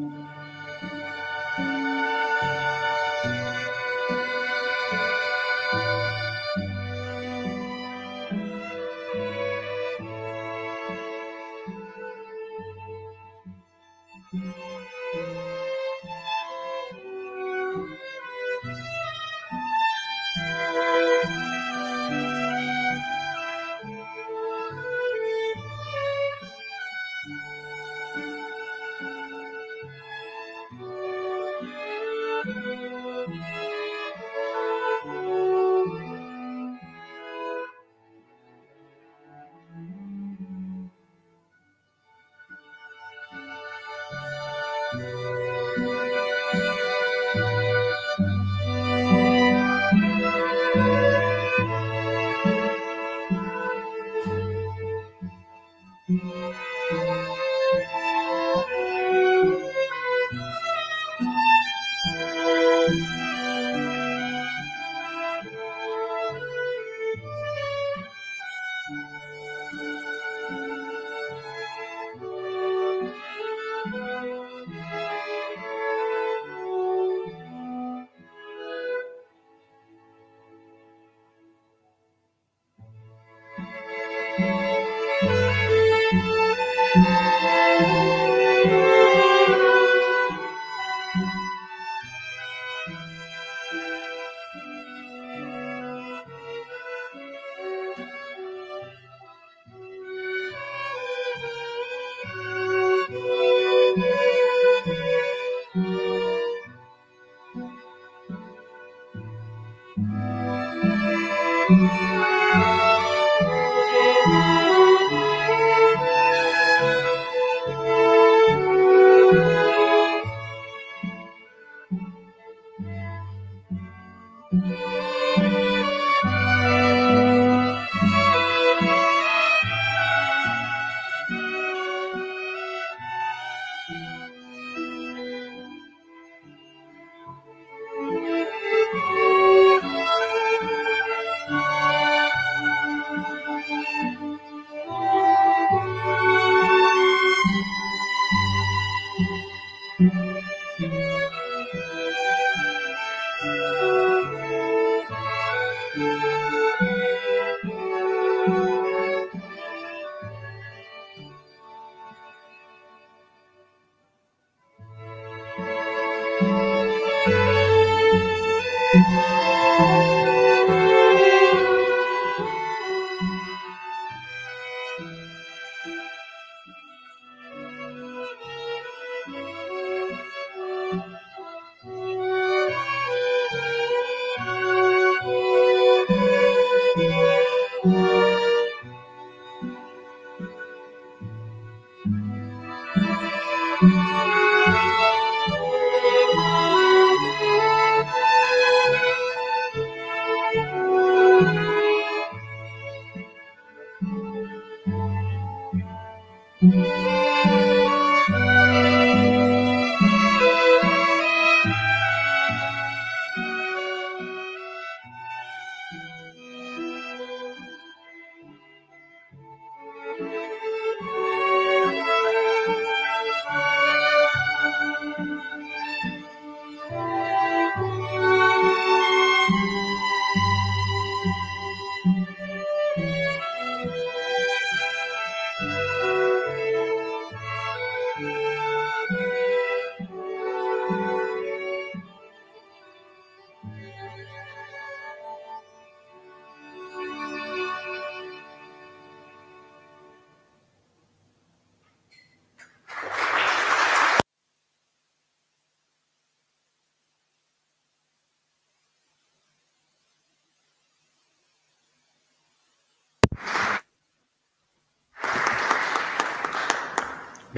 Thank you.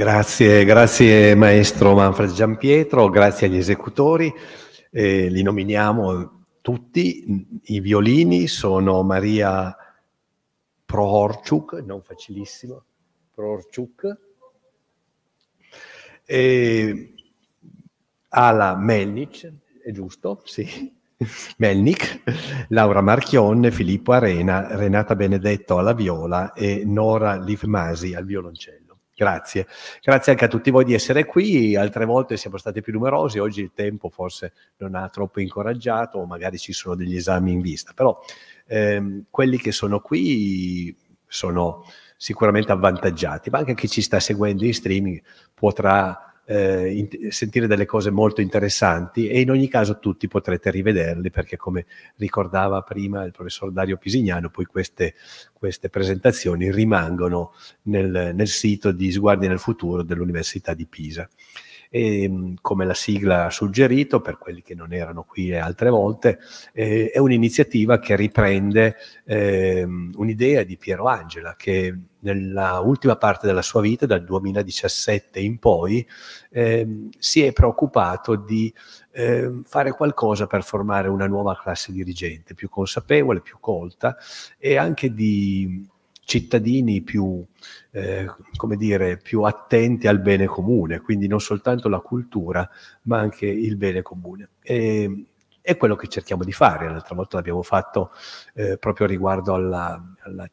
Grazie, grazie maestro Manfred Giampietro, grazie agli esecutori, eh, li nominiamo tutti, i violini sono Maria Prohorchuk, non facilissimo, Prohorchuk, e Ala Melnic, è giusto? Sì. Melnik, Laura Marchionne, Filippo Arena, Renata Benedetto alla viola e Nora Lifmasi al violoncello. Grazie, grazie anche a tutti voi di essere qui, altre volte siamo stati più numerosi, oggi il tempo forse non ha troppo incoraggiato o magari ci sono degli esami in vista, però ehm, quelli che sono qui sono sicuramente avvantaggiati, ma anche chi ci sta seguendo in streaming potrà eh, sentire delle cose molto interessanti e in ogni caso tutti potrete rivederle perché come ricordava prima il professor Dario Pisignano, poi queste, queste presentazioni rimangono nel, nel sito di Sguardi nel futuro dell'Università di Pisa. E, ehm, come la sigla ha suggerito, per quelli che non erano qui altre volte, eh, è un'iniziativa che riprende eh, un'idea di Piero Angela che nella ultima parte della sua vita, dal 2017 in poi, eh, si è preoccupato di eh, fare qualcosa per formare una nuova classe dirigente più consapevole, più colta e anche di cittadini più, eh, come dire, più attenti al bene comune, quindi non soltanto la cultura, ma anche il bene comune. E, è quello che cerchiamo di fare, l'altra volta l'abbiamo fatto eh, proprio riguardo alla, alla,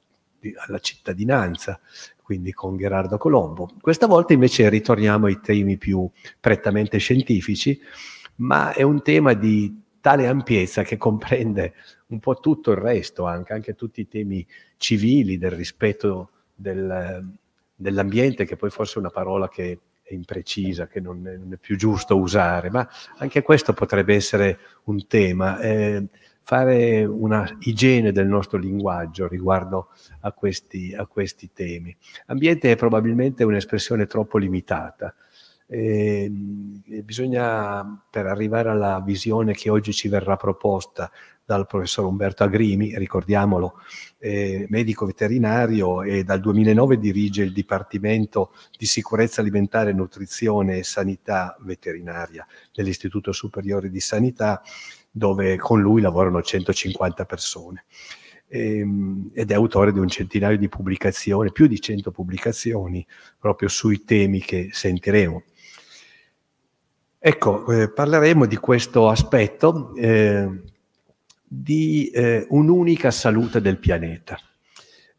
alla cittadinanza, quindi con Gerardo Colombo. Questa volta invece ritorniamo ai temi più prettamente scientifici, ma è un tema di tale ampiezza che comprende un po' tutto il resto, anche, anche tutti i temi civili del rispetto del, dell'ambiente, che poi forse è una parola che è imprecisa, che non è, non è, più giusto usare, ma anche questo potrebbe essere un tema. Eh, fare una igiene del nostro linguaggio riguardo a questi, a questi temi. Ambiente è probabilmente un'espressione troppo limitata. Ehm, e bisogna, per arrivare alla visione che oggi ci verrà proposta dal professor Umberto Agrimi, ricordiamolo, eh, medico veterinario e dal 2009 dirige il Dipartimento di Sicurezza Alimentare, Nutrizione e Sanità Veterinaria dell'Istituto Superiore di Sanità, dove con lui lavorano 150 persone. Ehm, ed è autore di un centinaio di pubblicazioni, più di 100 pubblicazioni, proprio sui temi che sentiremo. Ecco, eh, parleremo di questo aspetto. Eh, di eh, un'unica salute del pianeta.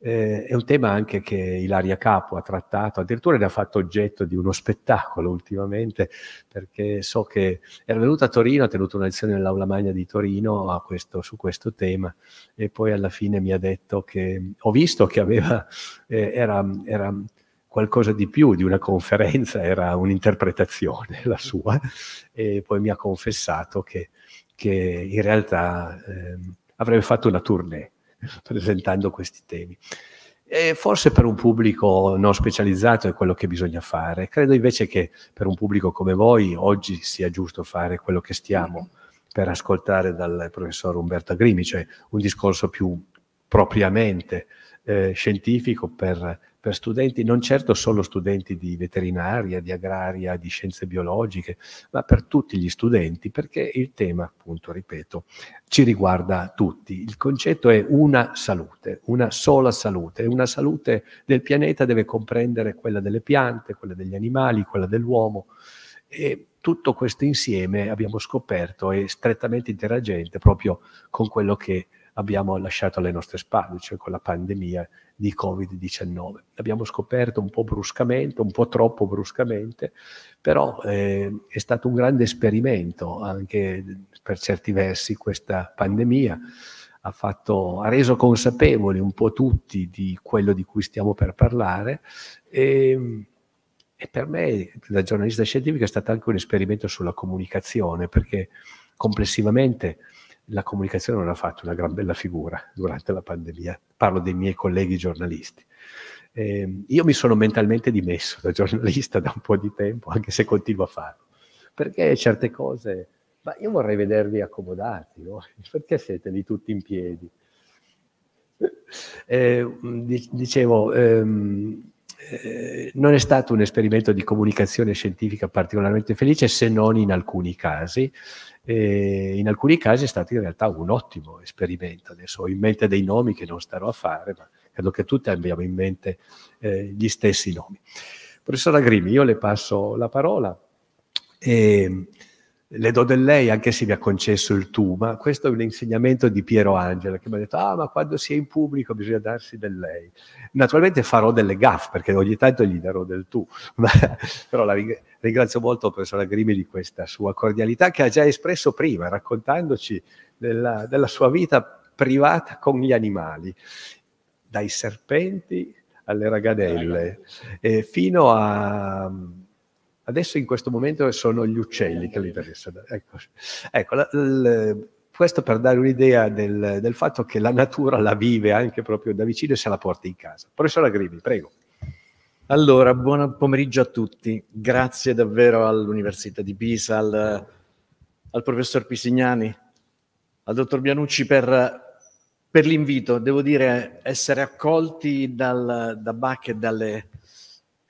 Eh, è un tema anche che Ilaria Capo ha trattato, addirittura ne ha fatto oggetto di uno spettacolo ultimamente, perché so che era venuta a Torino, ha tenuto una lezione nell'Aula Magna di Torino questo, su questo tema e poi alla fine mi ha detto che ho visto che aveva, eh, era, era qualcosa di più di una conferenza, era un'interpretazione la sua, e poi mi ha confessato che che in realtà eh, avrebbe fatto una tournée presentando questi temi. E forse per un pubblico non specializzato è quello che bisogna fare. Credo invece che per un pubblico come voi oggi sia giusto fare quello che stiamo per ascoltare dal professor Umberto Grimi, cioè un discorso più propriamente eh, scientifico per per studenti, non certo solo studenti di veterinaria, di agraria, di scienze biologiche, ma per tutti gli studenti, perché il tema, appunto, ripeto, ci riguarda tutti. Il concetto è una salute, una sola salute, una salute del pianeta deve comprendere quella delle piante, quella degli animali, quella dell'uomo. E tutto questo insieme abbiamo scoperto è strettamente interagente proprio con quello che abbiamo lasciato alle nostre spalle, cioè con la pandemia di Covid-19. L'abbiamo scoperto un po' bruscamente, un po' troppo bruscamente, però eh, è stato un grande esperimento anche per certi versi questa pandemia. Ha, fatto, ha, reso consapevoli un po' tutti di quello di cui stiamo per parlare e, ehm, e per me da giornalista scientifica è stato anche un esperimento sulla comunicazione perché complessivamente la comunicazione non ha fatto una gran bella figura durante la pandemia. Parlo dei miei colleghi giornalisti. Eh, io mi sono mentalmente dimesso da giornalista da un po' di tempo, anche se continuo a farlo, perché certe cose, ma io vorrei vedervi accomodati, no? perché siete lì tutti in piedi? Eh, mm, dicevo, ehm, eh, non è stato un esperimento di comunicazione scientifica particolarmente felice se non in alcuni casi e in alcuni casi è stato in realtà un ottimo esperimento. Adesso ho in mente dei nomi che non starò a fare, ma credo che tutti abbiamo in mente eh, gli stessi nomi. Professora Grimi, io le passo la parola. E ehm, le do del lei anche se mi ha concesso il tu, ma questo è un insegnamento di Piero Angela che mi ha detto, ah ma quando si è in pubblico bisogna darsi del lei. Naturalmente farò delle gaffe perché ogni tanto gli darò del tu, ma, però la ringrazio molto professora Grimi di questa sua cordialità che ha già espresso prima raccontandoci della, della sua vita privata con gli animali, dai serpenti alle ragadelle, eh, fino a Adesso in questo momento sono gli uccelli che li interessano. Ecco, ecco la, la, questo per dare un'idea del, del, fatto che la natura la vive anche proprio da vicino e se la porta in casa. Professor Agrivi, prego. Allora, buon pomeriggio a tutti. Grazie davvero all'Università di Pisa, al, al professor Pisignani, al dottor Bianucci per, per l'invito. Devo dire, essere accolti dal, da Bach e dalle,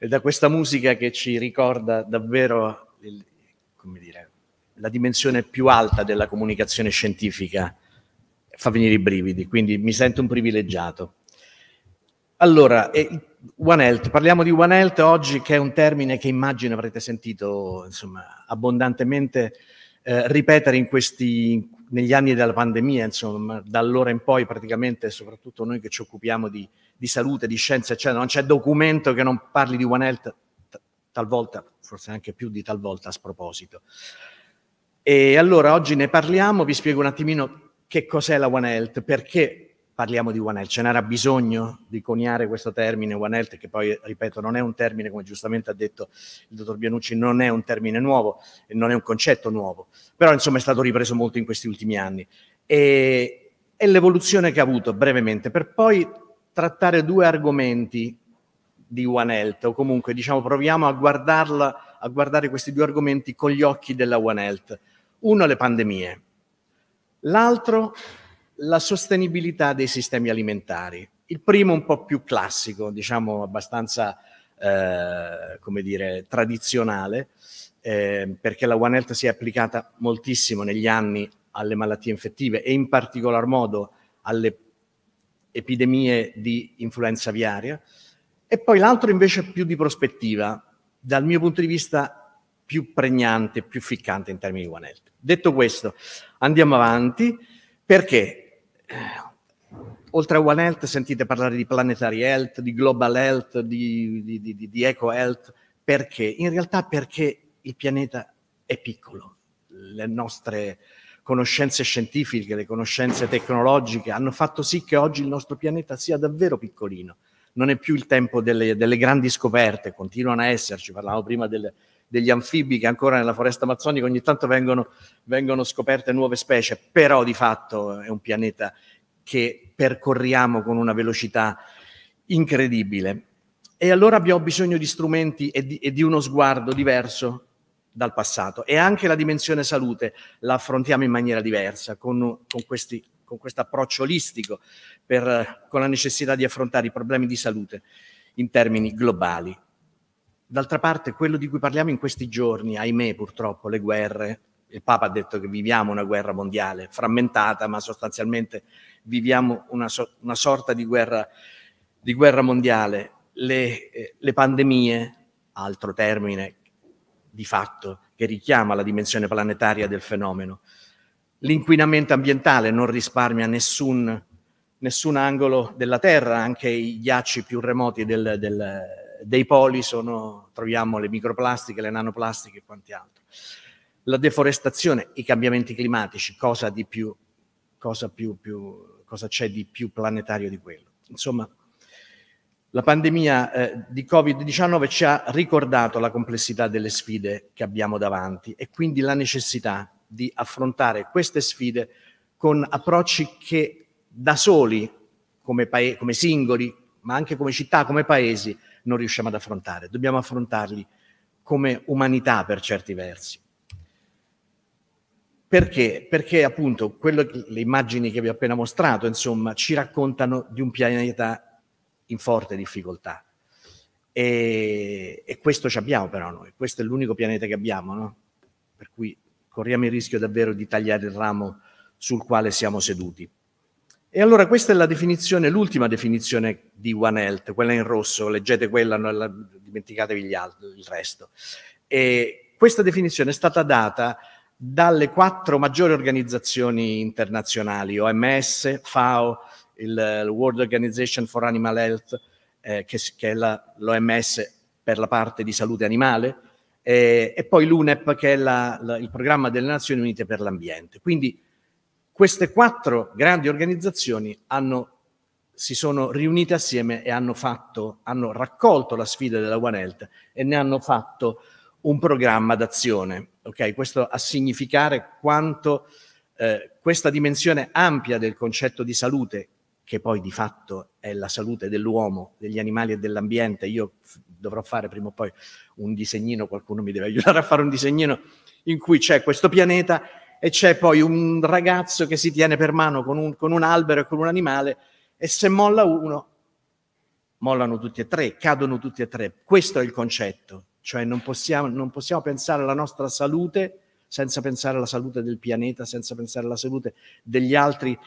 e da questa musica che ci ricorda davvero il, dire, la dimensione più alta della comunicazione scientifica fa venire i brividi, quindi mi sento un privilegiato. Allora, One Health, parliamo di One Health oggi che è un termine che immagino avrete sentito insomma, abbondantemente eh, ripetere in questi, negli anni della pandemia, insomma, da allora in poi praticamente, soprattutto noi che ci occupiamo di di salute, di scienza, eccetera, non c'è documento che non parli di One Health talvolta, forse anche più di talvolta a sproposito. E allora oggi ne parliamo, vi spiego un attimino che cos'è la One Health, perché parliamo di One Health, ce n'era bisogno di coniare questo termine One Health, che poi, ripeto, non è un termine, come giustamente ha detto il dottor Bianucci, non è un termine nuovo, e non è un concetto nuovo, però insomma è stato ripreso molto in questi ultimi anni. E, e l'evoluzione che ha avuto brevemente, per poi trattare due argomenti di One Health, o comunque diciamo proviamo a, guardarla, a guardare questi due argomenti con gli occhi della One Health. Uno, le pandemie. L'altro, la sostenibilità dei sistemi alimentari. Il primo un po' più classico, diciamo abbastanza, eh, come dire, tradizionale, eh, perché la One Health si è applicata moltissimo negli anni alle malattie infettive e in particolar modo alle epidemie di influenza aviaria, e poi l'altro invece più di prospettiva, dal mio punto di vista più pregnante, più ficcante in termini di One Health. Detto questo, andiamo avanti perché eh, oltre a One Health sentite parlare di Planetary Health, di Global Health, di, di, di, di Eco Health, perché? In realtà perché il pianeta è piccolo, le nostre conoscenze scientifiche, le conoscenze tecnologiche hanno fatto sì che oggi il nostro pianeta sia davvero piccolino. Non è più il tempo delle, delle grandi scoperte, continuano a esserci, parlavamo prima delle, degli anfibi che ancora nella foresta amazzonica ogni tanto vengono, vengono scoperte nuove specie, però di fatto è un pianeta che percorriamo con una velocità incredibile. E allora abbiamo bisogno di strumenti e di, e di uno sguardo diverso dal passato. E anche la dimensione salute la affrontiamo in maniera diversa, con, con questi con questo approccio olistico, per, con la necessità di affrontare i problemi di salute in termini globali. D'altra parte, quello di cui parliamo in questi giorni, ahimè purtroppo, le guerre, il Papa ha detto che viviamo una guerra mondiale frammentata, ma sostanzialmente viviamo una, so, una sorta di guerra, di guerra mondiale, le, eh, le pandemie, altro termine di fatto che richiama la dimensione planetaria del fenomeno. L'inquinamento ambientale non risparmia nessun, nessun, angolo della Terra, anche i ghiacci più remoti del, del, dei poli sono, troviamo le microplastiche, le nanoplastiche e quanti quant'altro. La deforestazione, i cambiamenti climatici, cosa, più, cosa, più, più, cosa c'è di più planetario di quello? Insomma, la pandemia eh, di Covid-19 ci ha ricordato la complessità delle sfide che abbiamo davanti e quindi la necessità di affrontare queste sfide con approcci che da soli, come, come singoli, ma anche come città, come paesi, non riusciamo ad affrontare. Dobbiamo affrontarli come umanità per certi versi. Perché? Perché appunto quello, le immagini che vi ho appena mostrato, insomma, ci raccontano di un pianeta in forte difficoltà. E, e questo ci abbiamo però noi, questo è l'unico pianeta che abbiamo, no? per cui corriamo il rischio davvero di tagliare il ramo sul quale siamo seduti. E allora questa è la definizione, l'ultima definizione di One Health, quella in rosso, leggete quella, non dimenticatevi altri, il resto. E questa definizione è stata data dalle quattro maggiori organizzazioni internazionali, OMS, FAO, il, il World Organization for Animal Health, eh, che, che, è la, l'OMS per la parte di salute animale, eh, e poi l'UNEP, che è la, la, il programma delle Nazioni Unite per l'ambiente. Quindi queste quattro grandi organizzazioni hanno, si sono riunite assieme e hanno, fatto, hanno raccolto la sfida della One Health e ne hanno fatto un programma d'azione. Okay? Questo a significare quanto eh, questa dimensione ampia del concetto di salute che poi di fatto è la salute dell'uomo, degli animali e dell'ambiente. Io dovrò fare prima o poi un disegnino, qualcuno mi deve aiutare a fare un disegnino in cui c'è questo pianeta e c'è poi un ragazzo che si tiene per mano con un, con un albero e con un animale e se molla uno, mollano tutti e tre, cadono tutti e tre. Questo è il concetto, cioè non possiamo, non possiamo pensare alla nostra salute senza pensare alla salute del pianeta, senza pensare alla salute degli altri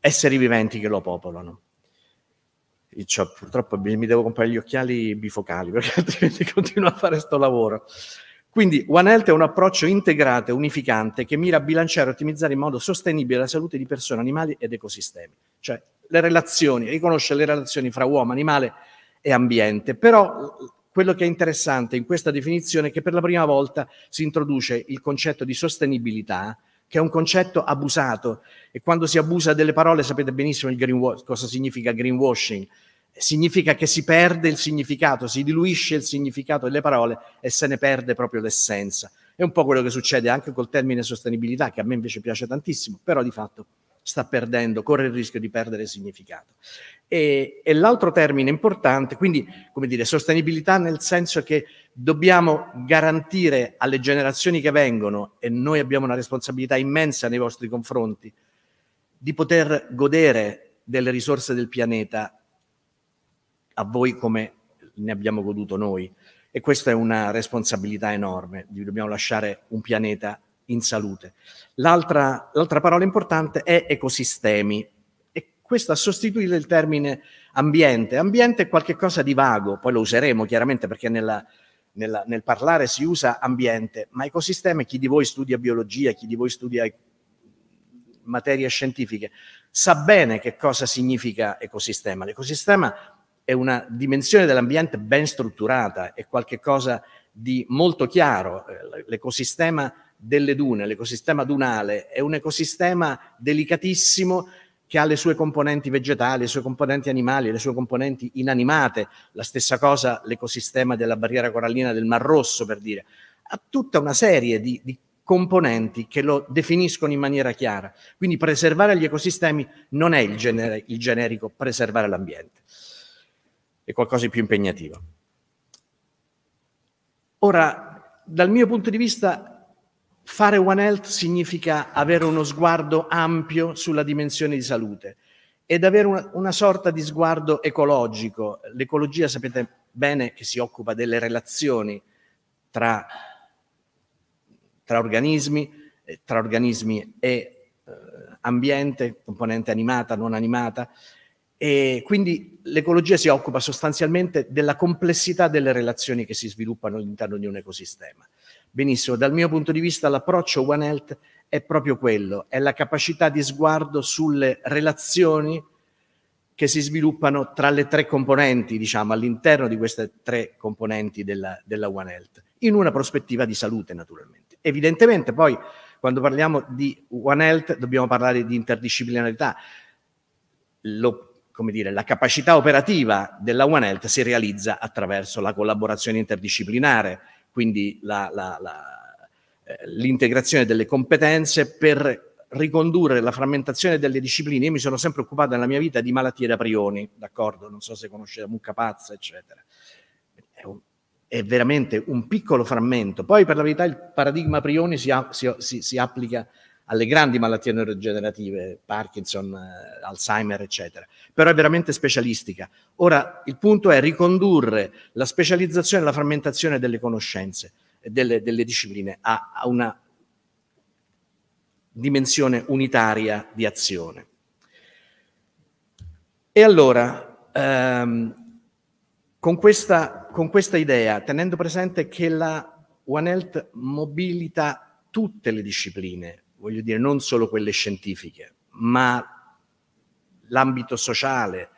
esseri viventi che lo popolano. Cioè, purtroppo mi devo comprare gli occhiali bifocali perché altrimenti continuo a fare questo lavoro. Quindi One Health è un approccio integrato e unificante che mira a bilanciare e ottimizzare in modo sostenibile la salute di persone, animali ed ecosistemi. Cioè le relazioni, riconosce le relazioni fra uomo, animale e ambiente. Però quello che è interessante in questa definizione è che per la prima volta si introduce il concetto di sostenibilità che è un concetto abusato e quando si abusa delle parole sapete benissimo green, cosa significa greenwashing. Significa che si perde il significato, si diluisce il significato delle parole e se ne perde proprio l'essenza. È un po' quello che succede anche col termine sostenibilità, che a me invece piace tantissimo, però di fatto sta perdendo, corre il rischio di perdere significato. E, e, l'altro termine importante, quindi come dire, sostenibilità nel senso che dobbiamo garantire alle generazioni che vengono, e noi abbiamo una responsabilità immensa nei vostri confronti, di poter godere delle risorse del pianeta a voi come ne abbiamo goduto noi. E questa è una responsabilità enorme, dobbiamo lasciare un pianeta in salute. l'altra, l'altra parola importante è ecosistemi questo a sostituire il termine ambiente. Ambiente è qualcosa di vago, poi lo useremo chiaramente perché nella, nella, nel parlare si usa ambiente, ma ecosistema, chi di voi studia biologia, chi di voi studia materie scientifiche, sa bene che cosa significa ecosistema. L'ecosistema è una dimensione dell'ambiente ben strutturata, è qualcosa di molto chiaro. Eh, l'ecosistema delle dune, l'ecosistema dunale, è un ecosistema delicatissimo che ha le sue componenti vegetali, le sue componenti animali, le sue componenti inanimate, la stessa cosa l'ecosistema della barriera corallina del Mar Rosso, per dire, ha tutta una serie di, di componenti che lo definiscono in maniera chiara. Quindi preservare gli ecosistemi non è il, genere, il generico preservare l'ambiente, è qualcosa di più impegnativo. Ora, dal mio punto di vista, Fare One Health significa avere uno sguardo ampio sulla dimensione di salute ed avere una, una sorta di sguardo ecologico. L'ecologia sapete bene che si occupa delle relazioni tra, tra organismi, eh, tra organismi e eh, ambiente, componente animata, non animata, e quindi l'ecologia si occupa sostanzialmente della complessità delle relazioni che si sviluppano all'interno di un ecosistema. Benissimo, dal mio punto di vista l'approccio One Health è proprio quello, è la capacità di sguardo sulle relazioni che si sviluppano tra le tre componenti, diciamo, all'interno di queste tre componenti della, della One Health, in una prospettiva di salute naturalmente. Evidentemente poi quando parliamo di One Health dobbiamo parlare di interdisciplinarità. Lo, come dire, la capacità operativa della One Health si realizza attraverso la collaborazione interdisciplinare quindi la, la, la, eh, l'integrazione delle competenze per ricondurre la frammentazione delle discipline. Io mi sono sempre occupato nella mia vita di malattie da prioni, d'accordo? Non so se conoscete mucca pazza, eccetera. È, un, è, veramente un piccolo frammento. Poi, per la verità, il paradigma prioni si, si, si, si applica alle grandi malattie neurodegenerative, Parkinson, eh, Alzheimer, eccetera. Però è veramente specialistica. Ora, il punto è ricondurre la specializzazione e la frammentazione delle conoscenze e eh, delle, delle discipline a, a una dimensione unitaria di azione. E allora, ehm, con, questa, con questa idea, tenendo presente che la One Health mobilita tutte le discipline, voglio dire, non solo quelle scientifiche, ma l'ambito sociale,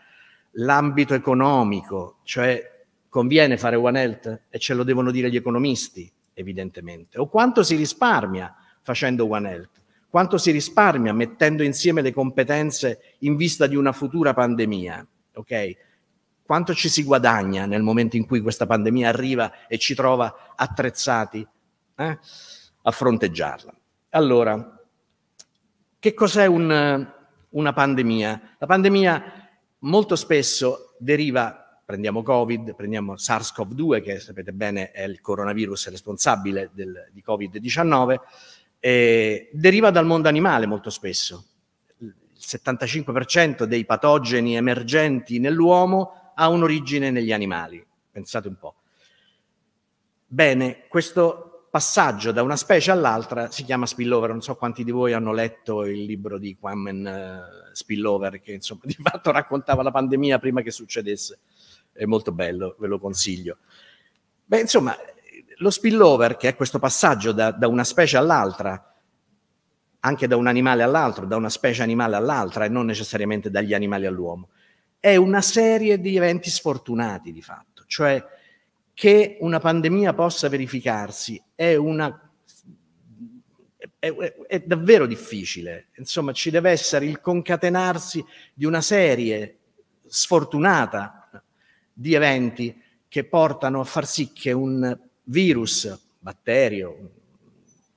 l'ambito economico, cioè conviene fare One Health e ce lo devono dire gli economisti, evidentemente, o quanto si risparmia facendo One Health, quanto si risparmia mettendo insieme le competenze in vista di una futura pandemia, ok? Quanto ci si guadagna nel momento in cui questa pandemia arriva e ci trova attrezzati eh, a fronteggiarla. Allora, che cos'è un, una pandemia? La pandemia molto spesso deriva, prendiamo Covid, prendiamo SARS-CoV-2, che sapete bene è il coronavirus responsabile del, di Covid-19, e deriva dal mondo animale molto spesso. Il 75% dei patogeni emergenti nell'uomo ha un'origine negli animali, pensate un po'. Bene, questo passaggio da una specie all'altra si chiama spillover. Non so quanti di voi hanno letto il libro di Quammen uh, eh, Spillover, che insomma di fatto raccontava la pandemia prima che succedesse. È molto bello, ve lo consiglio. Beh, insomma, lo spillover, che è questo passaggio da, da una specie all'altra, anche da un animale all'altro, da una specie animale all'altra e non necessariamente dagli animali all'uomo, è una serie di eventi sfortunati di fatto, cioè che una pandemia possa verificarsi è, una, è, è davvero difficile. Insomma, ci deve essere il concatenarsi di una serie sfortunata di eventi che portano a far sì che un virus, batterio,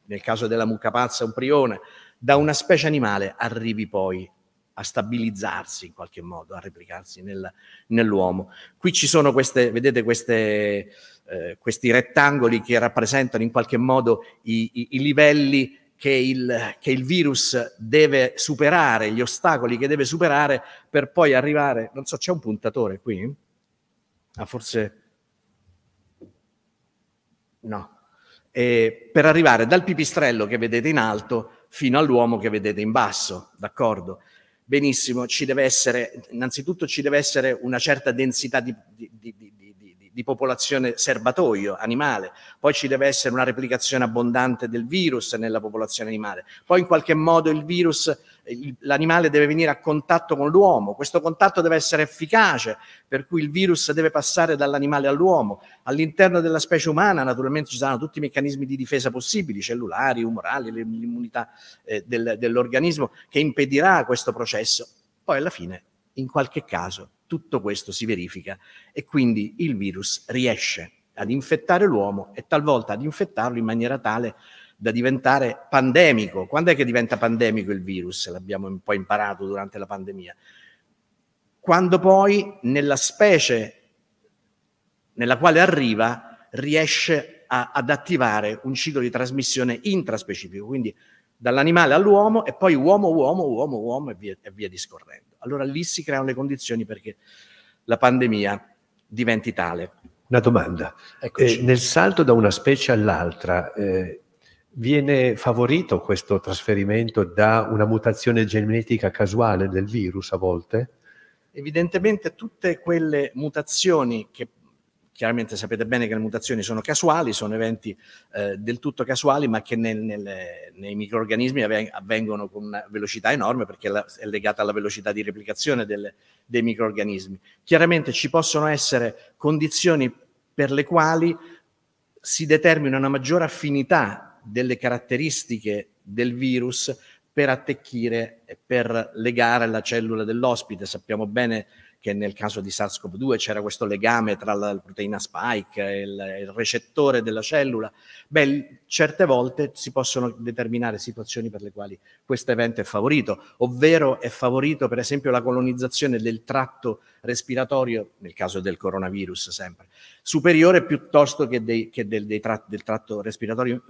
nel caso della mucca pazza un prione, da una specie animale arrivi poi a stabilizzarsi in qualche modo, a replicarsi nel, nell'uomo. Qui ci sono queste, vedete queste, eh, questi rettangoli che rappresentano in qualche modo i, i, i livelli che il, che il, virus deve superare, gli ostacoli che deve superare per poi arrivare, non so, c'è un puntatore qui? Ah, forse... No. E per arrivare dal pipistrello che vedete in alto fino all'uomo che vedete in basso, d'accordo? benissimo, ci deve essere, innanzitutto ci deve essere una certa densità di, di, di, di popolazione serbatoio animale, poi ci deve essere una replicazione abbondante del virus nella popolazione animale, poi in qualche modo il virus, l'animale deve venire a contatto con l'uomo, questo contatto deve essere efficace, per cui il virus deve passare dall'animale all'uomo, all'interno della specie umana naturalmente ci saranno tutti i meccanismi di difesa possibili, cellulari, umorali, l'immunità eh, del, dell'organismo che impedirà questo processo, poi alla fine in qualche caso tutto questo si verifica e quindi il virus riesce ad infettare l'uomo e talvolta ad infettarlo in maniera tale da diventare pandemico. Quando è che diventa pandemico il virus? L'abbiamo un po' imparato durante la pandemia. Quando poi nella specie nella quale arriva riesce a, ad attivare un ciclo di trasmissione intraspecifico, quindi dall'animale all'uomo e poi uomo, uomo, uomo, uomo e via, e via discorrendo. Allora lì si creano le condizioni perché la pandemia diventi tale. Una domanda. Eh, nel salto da una specie all'altra, eh, viene favorito questo trasferimento da una mutazione genetica casuale del virus a volte? Evidentemente tutte quelle mutazioni che chiaramente sapete bene che le mutazioni sono casuali, sono eventi eh, del tutto casuali, ma che nel, nel, nei microorganismi avvengono con una velocità enorme perché la, è legata alla velocità di replicazione del, dei microorganismi. Chiaramente ci possono essere condizioni per le quali si determina una maggiore affinità delle caratteristiche del virus per attecchire e per legare la cellula dell'ospite. Sappiamo bene che nel caso di SARS-CoV-2 c'era questo legame tra la proteina spike e il, il recettore della cellula, beh, certe volte si possono determinare situazioni per le quali questo evento è favorito, ovvero è favorito per esempio la colonizzazione del tratto respiratorio, nel caso del coronavirus sempre, superiore piuttosto che, dei, che del, dei trat, del tratto respiratorio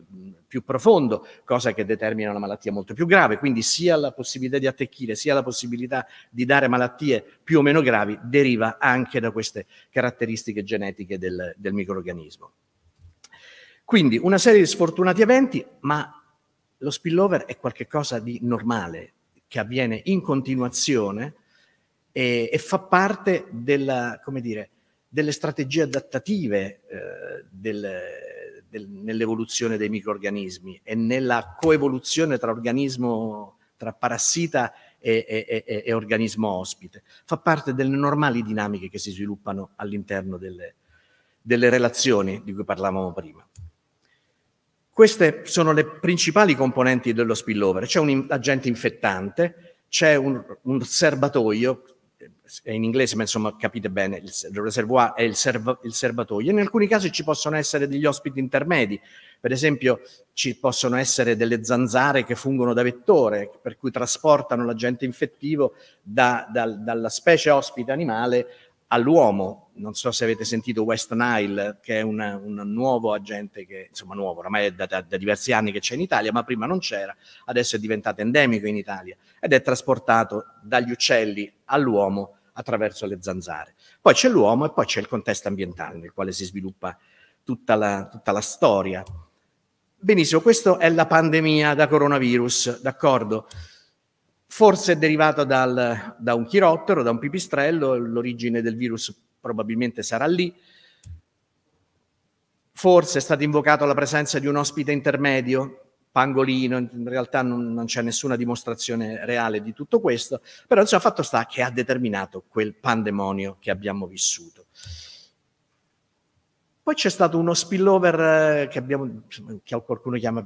più profondo, cosa che determina una malattia molto più grave. Quindi sia la possibilità di attecchire, sia la possibilità di dare malattie più o meno gravi deriva anche da queste caratteristiche genetiche del, del microorganismo. Quindi una serie di sfortunati eventi, ma lo spillover è qualcosa di normale che avviene in continuazione e, e fa parte della, dire, delle strategie adattative eh, del, del, nell'evoluzione dei microorganismi e nella coevoluzione tra organismo, tra parassita e, e, e organismo ospite. Fa parte delle normali dinamiche che si sviluppano all'interno delle, delle relazioni di cui parlavamo prima. Queste sono le principali componenti dello spillover. C'è un agente infettante, c'è un, un serbatoio in inglese, ma insomma capite bene, il reservoir è il, serv il, serbatoio. In alcuni casi ci possono essere degli ospiti intermedi, per esempio ci possono essere delle zanzare che fungono da vettore, per cui trasportano l'agente infettivo da, da, dalla specie ospite animale all'uomo. Non so se avete sentito West Nile, che è una, un nuovo agente che, insomma, nuovo, oramai è da, da, da, diversi anni che c'è in Italia, ma prima non c'era, adesso è diventato endemico in Italia ed è trasportato dagli uccelli all'uomo attraverso le zanzare. Poi c'è l'uomo e poi c'è il contesto ambientale nel quale si sviluppa tutta la, tutta la storia. Benissimo, questa è la pandemia da coronavirus, d'accordo? forse è derivata dal, da un chirottero, da un pipistrello, l'origine del virus probabilmente sarà lì, forse è stata invocata la presenza di un ospite intermedio, pangolino, in realtà non, non c'è nessuna dimostrazione reale di tutto questo, però insomma fatto sta che ha determinato quel pandemonio che abbiamo vissuto. Poi c'è stato uno spillover eh, che, abbiamo, che qualcuno chiama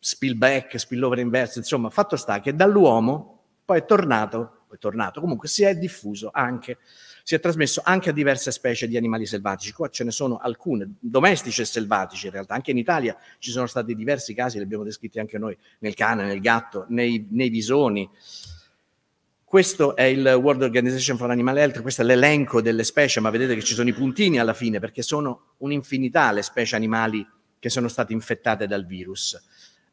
spillback, spillover inverso, insomma, fatto sta che dall'uomo poi è tornato, è tornato, comunque si è diffuso anche, si è trasmesso anche a diverse specie di animali selvatici, qua ce ne sono alcune, domestici e selvatici in realtà, anche in Italia ci sono stati diversi casi, li abbiamo descritti anche noi, nel cane, nel gatto, nei, nei visoni, questo è il World Organization for Animal Health, questo è l'elenco delle specie, ma vedete che ci sono i puntini alla fine perché sono un'infinità le specie animali che sono state infettate dal virus,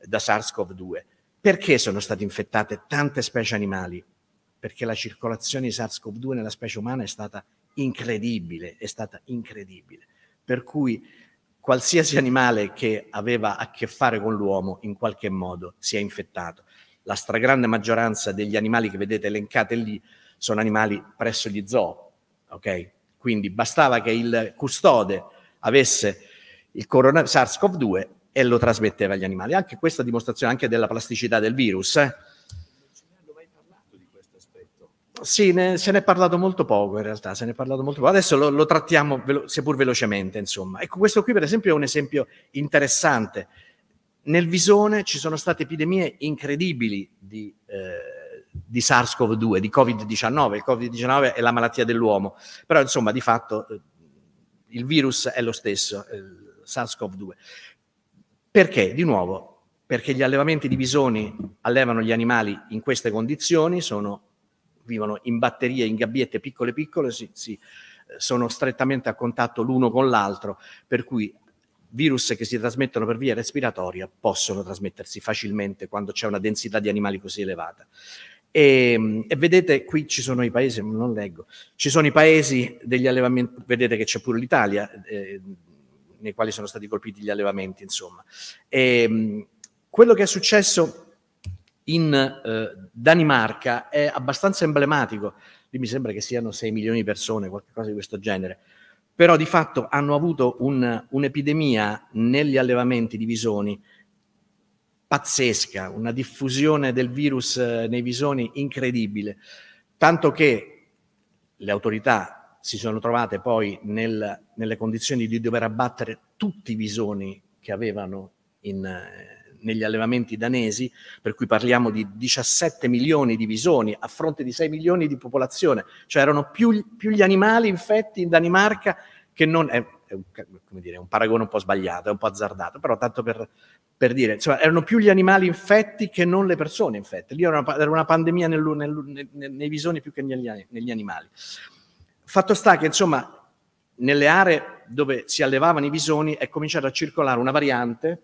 da SARS-CoV-2. Perché sono state infettate tante specie animali? Perché la circolazione di SARS-CoV-2 nella specie umana è stata incredibile, è stata incredibile. Per cui qualsiasi animale che aveva a che fare con l'uomo in qualche modo si è infettato la stragrande maggioranza degli animali che vedete elencate lì sono animali presso gli zoo, ok? Quindi bastava che il custode avesse il coronavirus SARS-CoV-2 e lo trasmetteva agli animali. Anche questa dimostrazione anche della plasticità del virus. Eh? Sì, ne, se ne è parlato molto poco in realtà, se ne è parlato molto poco. Adesso lo, lo trattiamo velo, seppur velocemente, insomma. Ecco, questo qui per esempio è un esempio interessante nel visone ci sono state epidemie incredibili di, eh, di SARS-CoV-2, di Covid-19. Il Covid-19 è la malattia dell'uomo, però insomma di fatto eh, il virus è lo stesso, il eh, SARS-CoV-2. Perché? Di nuovo, perché gli allevamenti di visoni allevano gli animali in queste condizioni, sono, vivono in batterie, in gabbiette piccole piccole, si, si, eh, sono strettamente a contatto l'uno con l'altro, per cui virus che si trasmettono per via respiratoria possono trasmettersi facilmente quando c'è una densità di animali così elevata. E, ehm, e, vedete, qui ci sono i paesi, non leggo, ci sono i paesi degli allevamenti, vedete che c'è pure l'Italia, eh, nei quali sono stati colpiti gli allevamenti, insomma. E, ehm, quello che è successo in eh, Danimarca è abbastanza emblematico, lì mi sembra che siano 6 milioni di persone, qualcosa di questo genere però di fatto hanno avuto un, un'epidemia negli allevamenti di visoni pazzesca, una diffusione del virus eh, nei visoni incredibile, tanto che le autorità si sono trovate poi nel, nelle condizioni di dover abbattere tutti i visoni che avevano in, eh, negli allevamenti danesi, per cui parliamo di 17 milioni di visoni a fronte di 6 milioni di popolazione, cioè erano più, più gli animali infetti in Danimarca che non... È, è un, dire, un, paragone un po' sbagliato, è un po' azzardato, però tanto per, per, dire, insomma, erano più gli animali infetti che non le persone infette. Lì era una, era una pandemia nel, nel, nel, nei visoni più che negli, negli animali. Fatto sta che, insomma, nelle aree dove si allevavano i visoni è cominciata a circolare una variante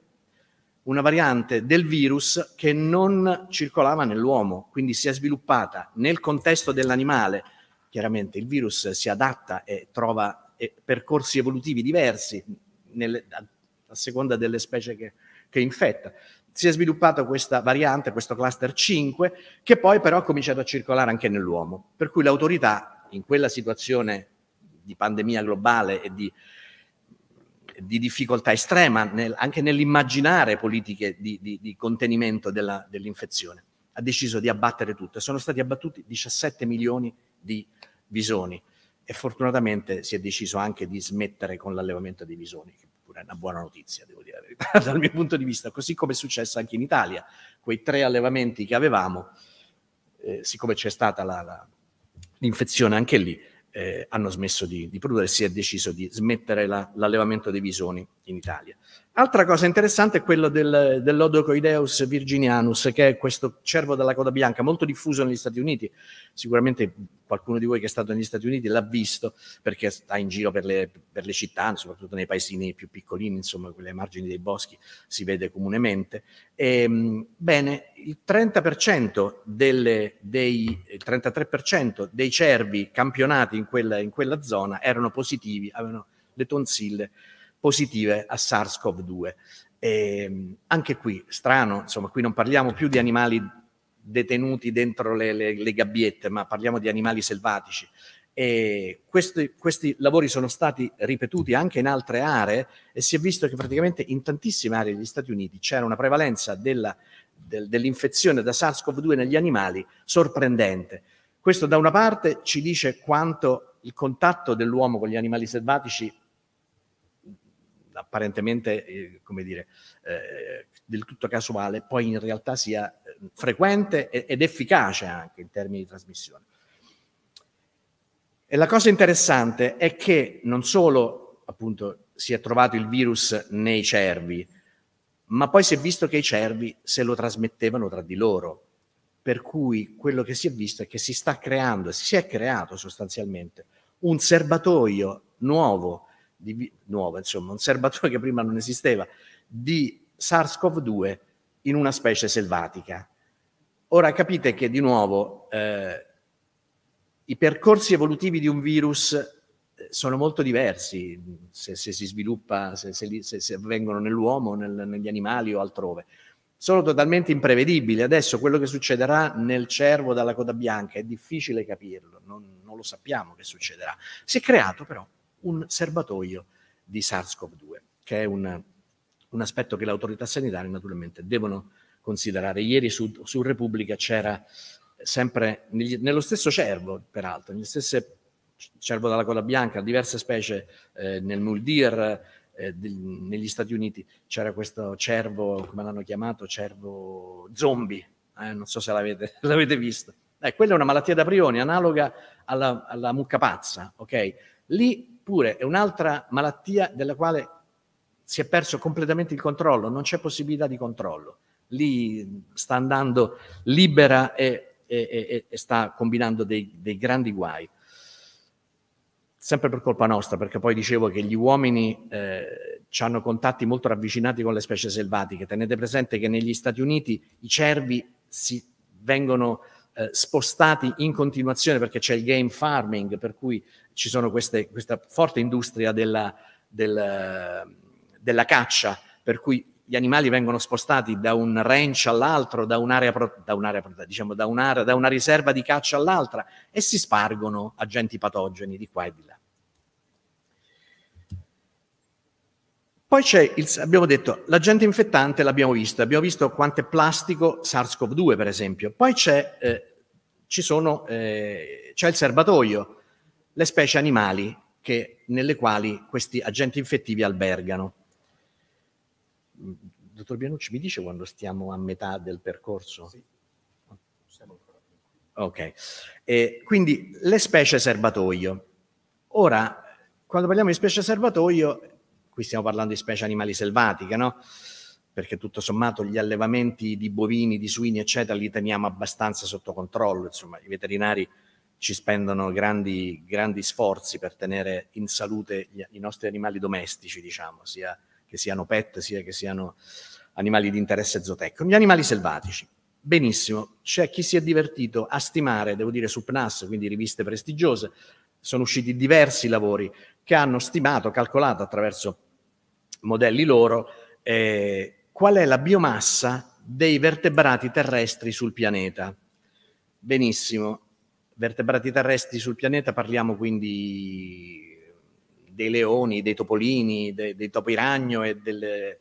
una variante del virus che non circolava nell'uomo, quindi si è sviluppata nel contesto dell'animale. Chiaramente il virus si adatta e trova percorsi evolutivi diversi nelle, a, a, seconda delle specie che, che infetta. Si è sviluppata questa variante, questo cluster 5, che poi però ha cominciato a circolare anche nell'uomo, per cui l'autorità in quella situazione di pandemia globale e di di difficoltà estrema nel, anche nell'immaginare politiche di, di, di contenimento dell'infezione. ha deciso di abbattere tutto sono stati abbattuti 17 milioni di visoni e fortunatamente si è deciso anche di smettere con l'allevamento dei visoni, che pure è una buona notizia, devo dire la verità, dal mio punto di vista, così come è successo anche in Italia. Quei tre allevamenti che avevamo, eh, siccome c'è stata l'infezione anche lì, eh, hanno smesso di, di, produrre, si è deciso di smettere la, l'allevamento dei visoni in Italia. Altra cosa interessante è quello del, dell'Odocoideus virginianus, che è questo cervo dalla coda bianca, molto diffuso negli Stati Uniti. Sicuramente qualcuno di voi che è stato negli Stati Uniti l'ha visto, perché sta in giro per le, per le città, soprattutto nei paesini più piccolini, insomma, quelle margini dei boschi, si vede comunemente. E, ehm, bene, il 30% delle, dei, il 33% dei cervi campionati in quella, in quella zona erano positivi, avevano le tonsille positive a SARS-CoV-2. E ehm, anche qui, strano, insomma, qui non parliamo più di animali detenuti dentro le, le, le gabbiette, ma parliamo di animali selvatici. E questi, questi lavori sono stati ripetuti anche in altre aree e si è visto che praticamente in tantissime aree degli Stati Uniti c'era una prevalenza della, del, dell'infezione da SARS-CoV-2 negli animali sorprendente. Questo da una parte ci dice quanto il contatto dell'uomo con gli animali selvatici apparentemente, eh, come dire, eh, del tutto casuale, poi in realtà sia eh, frequente ed efficace anche in termini di trasmissione. E la cosa interessante è che non solo appunto si è trovato il virus nei cervi, ma poi si è visto che i cervi se lo trasmettevano tra di loro. Per cui quello che si è visto è che si sta creando, si è creato sostanzialmente un serbatoio nuovo di, nuova, insomma, un serbatoio che prima non esisteva, di SARS-CoV-2 in una specie selvatica. Ora capite che di nuovo eh, i percorsi evolutivi di un virus eh, sono molto diversi se, se si sviluppa, se, se, se avvengono nell'uomo, nel, negli animali o altrove. Sono totalmente imprevedibili. Adesso quello che succederà nel cervo dalla coda bianca è difficile capirlo, non, non lo sappiamo che succederà. Si è creato però un serbatoio di SARS-CoV-2, che è un, un aspetto che le autorità sanitarie naturalmente devono considerare. Ieri su, su Repubblica c'era sempre negli, nello stesso cervo, peraltro, nelle stesse cervo dalla coda bianca, diverse specie eh, nel Muldir, eh, di, negli Stati Uniti c'era questo cervo, come l'hanno chiamato, cervo zombie, eh, non so se l'avete, l'avete visto. Eh, quella è una malattia da prioni analoga alla, alla mucca pazza, ok? Lì pure è un'altra malattia della quale si è perso completamente il controllo, non c'è possibilità di controllo. Lì sta andando libera e, e, e, e sta combinando dei, dei grandi guai sempre per colpa nostra, perché poi dicevo che gli uomini eh, hanno contatti molto ravvicinati con le specie selvatiche. Tenete presente che negli Stati Uniti i cervi si vengono eh, spostati in continuazione perché c'è il game farming, per cui ci sono queste, questa forte industria della, della, della caccia, per cui gli animali vengono spostati da un ranch all'altro, da un'area, da, un'area, diciamo, da, un'area, da una riserva di caccia all'altra e si spargono agenti patogeni di qua e di là. Poi c'è, il, abbiamo detto, l'agente infettante l'abbiamo visto, abbiamo visto quanto è plastico SARS-CoV-2 per esempio, poi c'è, eh, sono, eh, c'è il serbatoio, le specie animali che, nelle quali questi agenti infettivi albergano. Mm, dottor Bianucci, mi dice quando stiamo a metà del percorso? Sì. Ok, e quindi le specie serbatoio. Ora, quando parliamo di specie serbatoio, qui stiamo parlando di specie animali selvatiche, no? Perché tutto sommato gli allevamenti di bovini, di suini, eccetera, li teniamo abbastanza sotto controllo, insomma, i veterinari ci spendono grandi, grandi sforzi per tenere in salute gli, i nostri animali domestici, diciamo, sia che siano pet, sia che siano animali di interesse zootecnico. Gli animali selvatici. Benissimo, c'è chi si è divertito a stimare, devo dire su PNAS, quindi riviste prestigiose, sono usciti diversi lavori che hanno stimato, calcolato attraverso modelli loro, eh, qual è la biomassa dei vertebrati terrestri sul pianeta. Benissimo, Vertebrati terrestri sul pianeta parliamo quindi dei leoni, dei topolini, dei, dei topi ragno e delle,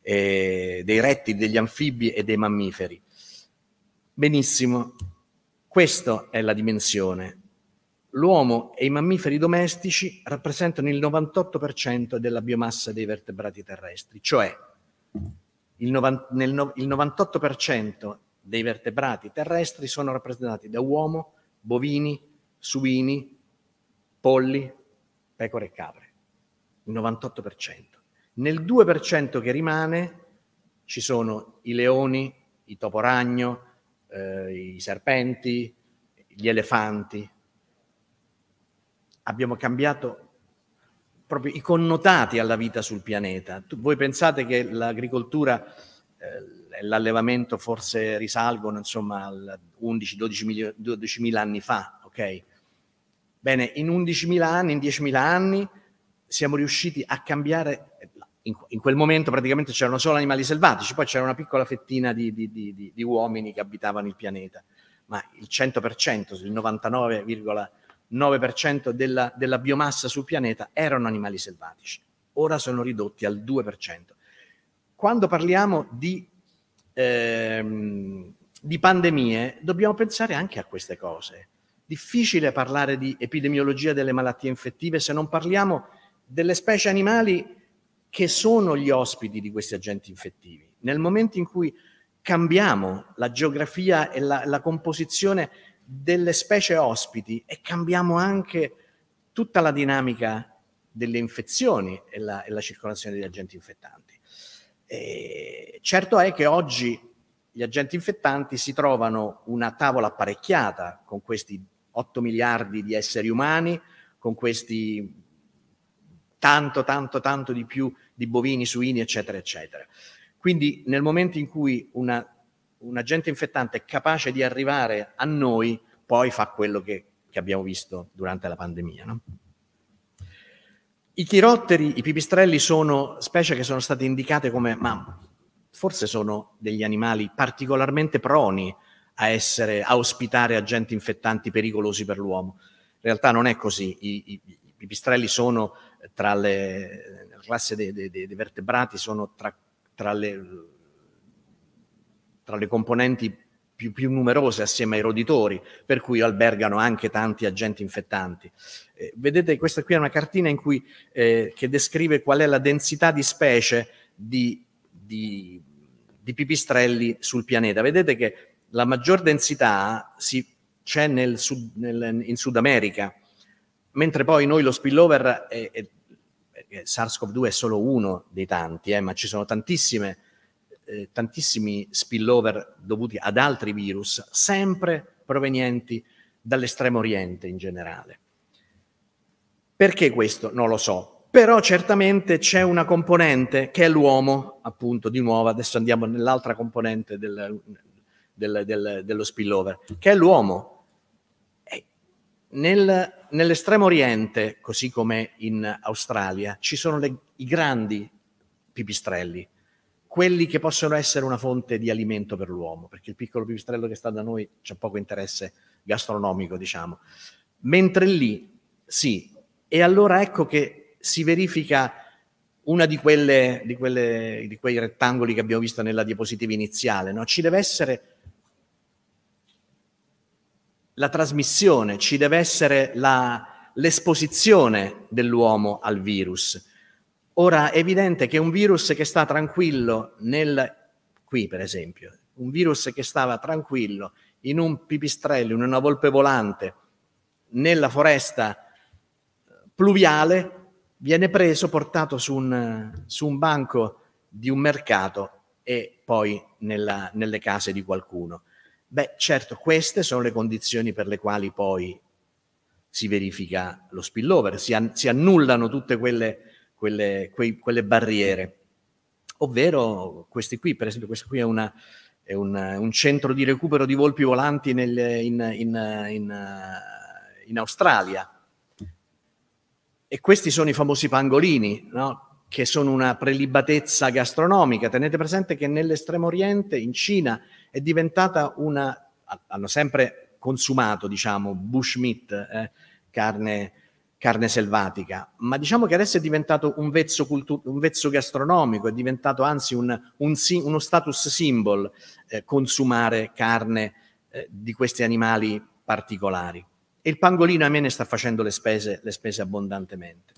eh, dei retti, degli anfibi e dei mammiferi. Benissimo, questa è la dimensione. L'uomo e i mammiferi domestici rappresentano il 98% della biomassa dei vertebrati terrestri, cioè il, novan- nel il 98% dei vertebrati terrestri sono rappresentati da uomo bovini, suini, polli, pecore e capre, il 98%. Nel 2% che rimane ci sono i leoni, i toporagno, eh, i serpenti, gli elefanti. Abbiamo cambiato proprio i connotati alla vita sul pianeta. Tu, voi pensate che l'agricoltura... Eh, l'allevamento forse risalgono insomma al 11-12 mila, mila anni fa, ok? Bene, in 11 mila anni, in 10 mila anni siamo riusciti a cambiare, in, in quel momento praticamente c'erano solo animali selvatici, poi c'era una piccola fettina di, di, di, di uomini che abitavano il pianeta, ma il 100%, il 99,9% della, della biomassa sul pianeta erano animali selvatici, ora sono ridotti al 2% quando parliamo di ehm, di pandemie, dobbiamo pensare anche a queste cose. Difficile parlare di epidemiologia delle malattie infettive se non parliamo delle specie animali che sono gli ospiti di questi agenti infettivi. Nel momento in cui cambiamo la geografia e la, la composizione delle specie ospiti e cambiamo anche tutta la dinamica delle infezioni e la, e la circolazione degli agenti infettanti. Eh, certo è che oggi gli agenti infettanti si trovano una tavola apparecchiata con questi 8 miliardi di esseri umani, con questi tanto, tanto, tanto di più di bovini, suini, eccetera, eccetera. Quindi nel momento in cui una, un agente infettante è capace di arrivare a noi, poi fa quello che, che abbiamo visto durante la pandemia. No? I chirotteri, i pipistrelli sono specie che sono state indicate come, ma forse sono degli animali particolarmente proni a, essere, a ospitare agenti infettanti pericolosi per l'uomo. In realtà non è così. I, i, i pipistrelli sono eh, tra le nella classe dei, dei, dei vertebrati, sono tra, tra, le, tra le componenti più, più, numerose assieme ai roditori, per cui albergano anche tanti agenti infettanti. Eh, vedete, questa qui è una cartina cui, eh, che descrive qual è la densità di specie di, di, di pipistrelli sul pianeta. Vedete che la maggior densità si, c'è nel sud, nel, in Sud America, mentre poi noi lo spillover è, è, è SARS-CoV-2 è solo uno dei tanti, eh, ma ci sono tantissime eh, tantissimi spillover dovuti ad altri virus, sempre provenienti dall'estremo oriente in generale. Perché questo? Non lo so, però certamente c'è una componente che è l'uomo, appunto, di nuovo, adesso andiamo nell'altra componente del, del, del, dello spillover, che è l'uomo. Eh, nel, nell'estremo oriente, così come in Australia, ci sono le, i grandi pipistrelli, quelli che possono essere una fonte di alimento per l'uomo, perché il piccolo pipistrello che sta da noi c'è poco interesse gastronomico, diciamo. Mentre lì, sì, e allora ecco che si verifica una di, quelle, di, quelle, di quei rettangoli che abbiamo visto nella diapositiva iniziale, no? ci deve essere la trasmissione, ci deve essere la, l'esposizione dell'uomo al virus, Ora è evidente che un virus che sta tranquillo nel... qui per esempio, un virus che stava tranquillo in un pipistrello, in una volpe volante, nella foresta eh, pluviale, viene preso, portato su un, su un banco di un mercato e poi nella, nelle case di qualcuno. Beh, certo, queste sono le condizioni per le quali poi si verifica lo spillover, si, an- si annullano tutte quelle quelle, quei, quelle barriere. Ovvero questi qui, per esempio, questo qui è una, è un, un, centro di recupero di volpi volanti nel, in, in, in, in, Australia. E questi sono i famosi pangolini, no? che sono una prelibatezza gastronomica. Tenete presente che nell'estremo oriente, in Cina, è diventata una... hanno sempre consumato, diciamo, bushmeat, eh, carne carne selvatica, ma diciamo che adesso è diventato un vezzo, cultu- un vezzo gastronomico, è diventato anzi un, un uno status symbol eh, consumare carne eh, di questi animali particolari. E il pangolino a me ne sta facendo le spese, le spese abbondantemente.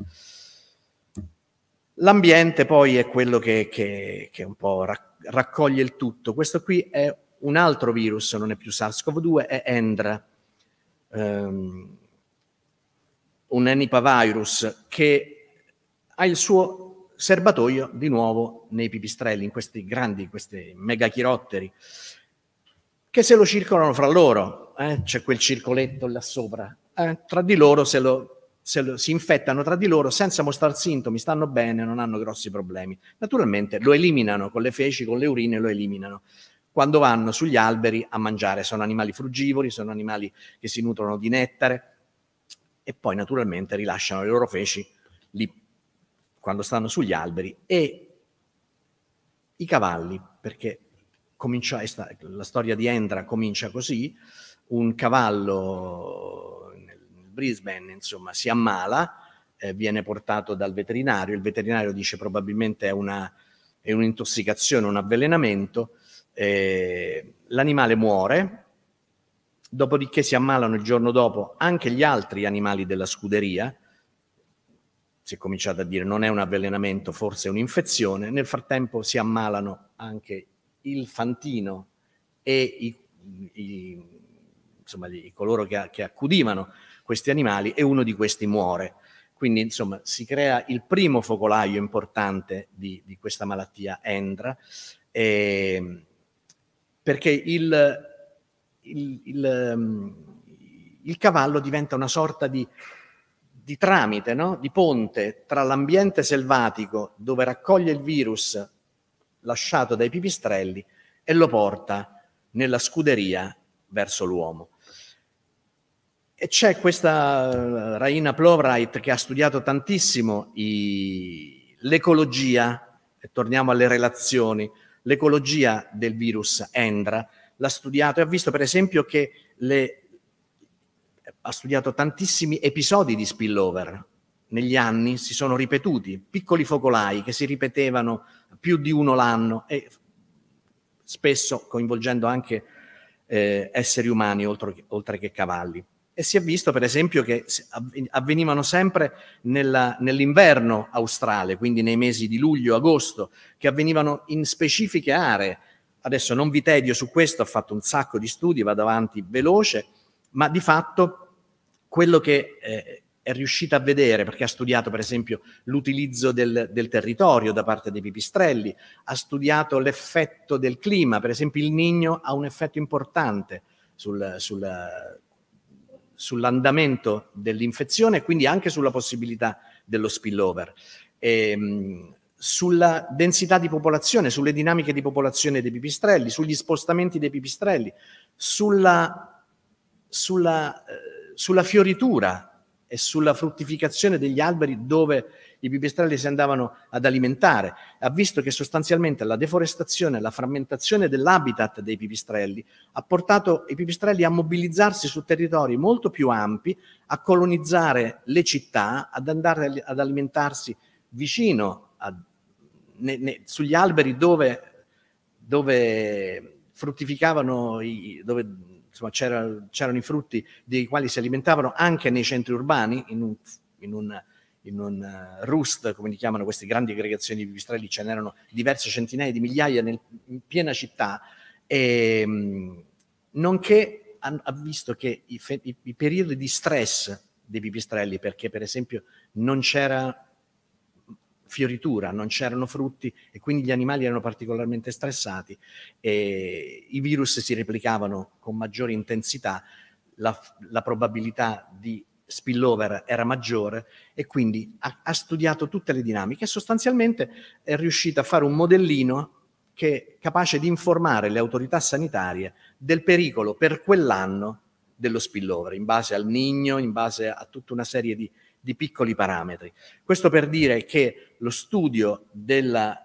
L'ambiente poi è quello che, che, che un po' raccoglie il tutto. Questo qui è un altro virus, non è più SARS-CoV-2, è Endra. Um, un Nipavirus che ha il suo serbatoio di nuovo nei pipistrelli, in questi grandi, questi megachirotteri, che se lo circolano fra loro, eh, c'è quel circoletto là sopra, eh, tra di loro se lo se lo, si infettano tra di loro senza mostrare sintomi, stanno bene, non hanno grossi problemi. Naturalmente lo eliminano con le feci, con le urine, lo eliminano. Quando vanno sugli alberi a mangiare, sono animali frugivori, sono animali che si nutrono di nettare, e poi naturalmente rilasciano le loro feci lì quando stanno sugli alberi e i cavalli, perché comincia, la storia di Endra comincia così, un cavallo nel Brisbane insomma, si ammala, eh, viene portato dal veterinario, il veterinario dice probabilmente è, una, è un'intossicazione, un avvelenamento, eh, l'animale muore, Dopodiché si ammalano il giorno dopo anche gli altri animali della scuderia. Si è cominciato a dire non è un avvelenamento, forse è un'infezione. Nel frattempo si ammalano anche il fantino e i, i, insomma, i coloro che, che accudivano questi animali e uno di questi muore. Quindi insomma si crea il primo focolaio importante di, di questa malattia Endra, eh, perché il, il, il, ehm, il cavallo diventa una sorta di, di tramite, no? di ponte tra l'ambiente selvatico dove raccoglie il virus lasciato dai pipistrelli e lo porta nella scuderia verso l'uomo. E c'è questa eh, Raina Plowright che ha studiato tantissimo i, l'ecologia, e torniamo alle relazioni, l'ecologia del virus Endra, l'ha studiato e ha visto per esempio che le, ha studiato tantissimi episodi di spillover. Negli anni si sono ripetuti piccoli focolai che si ripetevano più di uno l'anno e spesso coinvolgendo anche eh, esseri umani oltre che, oltre che cavalli. E si è visto, per esempio, che avvenivano sempre nella, nell'inverno australe, quindi nei mesi di luglio, agosto, che avvenivano in specifiche aree Adesso non vi tedio su questo, ho fatto un sacco di studi, vado avanti veloce, ma di fatto quello che eh, è riuscita a vedere, perché ha studiato per esempio l'utilizzo del, del, territorio da parte dei pipistrelli, ha studiato l'effetto del clima, per esempio il nigno ha un effetto importante sul, sul, sull'andamento dell'infezione e quindi anche sulla possibilità dello spillover. E, ehm, sulla densità di popolazione, sulle dinamiche di popolazione dei pipistrelli, sugli spostamenti dei pipistrelli, sulla, sulla, eh, sulla fioritura e sulla fruttificazione degli alberi dove i pipistrelli si andavano ad alimentare. Ha visto che sostanzialmente la deforestazione, la frammentazione dell'habitat dei pipistrelli ha portato i pipistrelli a mobilizzarsi su territori molto più ampi, a colonizzare le città, ad andare ad alimentarsi vicino a, ne, ne, sugli alberi dove, dove fruttificavano, i, dove insomma, c'era, c'erano i frutti dei quali si alimentavano anche nei centri urbani, in un, in un, in un uh, eh, rust, come li chiamano queste grandi aggregazioni di pipistrelli, ce n'erano diverse centinaia di migliaia nel, in piena città, e, ehm, mh, nonché ha, ha, visto che i, fe, i, i periodi di stress dei pipistrelli, perché per esempio non c'era fioritura, non c'erano frutti e quindi gli animali erano particolarmente stressati e i virus si replicavano con maggiore intensità, la, la probabilità di spillover era maggiore e quindi ha, ha studiato tutte le dinamiche e sostanzialmente è riuscita a fare un modellino che è capace di informare le autorità sanitarie del pericolo per quell'anno dello spillover, in base al nigno, in base a tutta una serie di di piccoli parametri. Questo per dire che lo studio della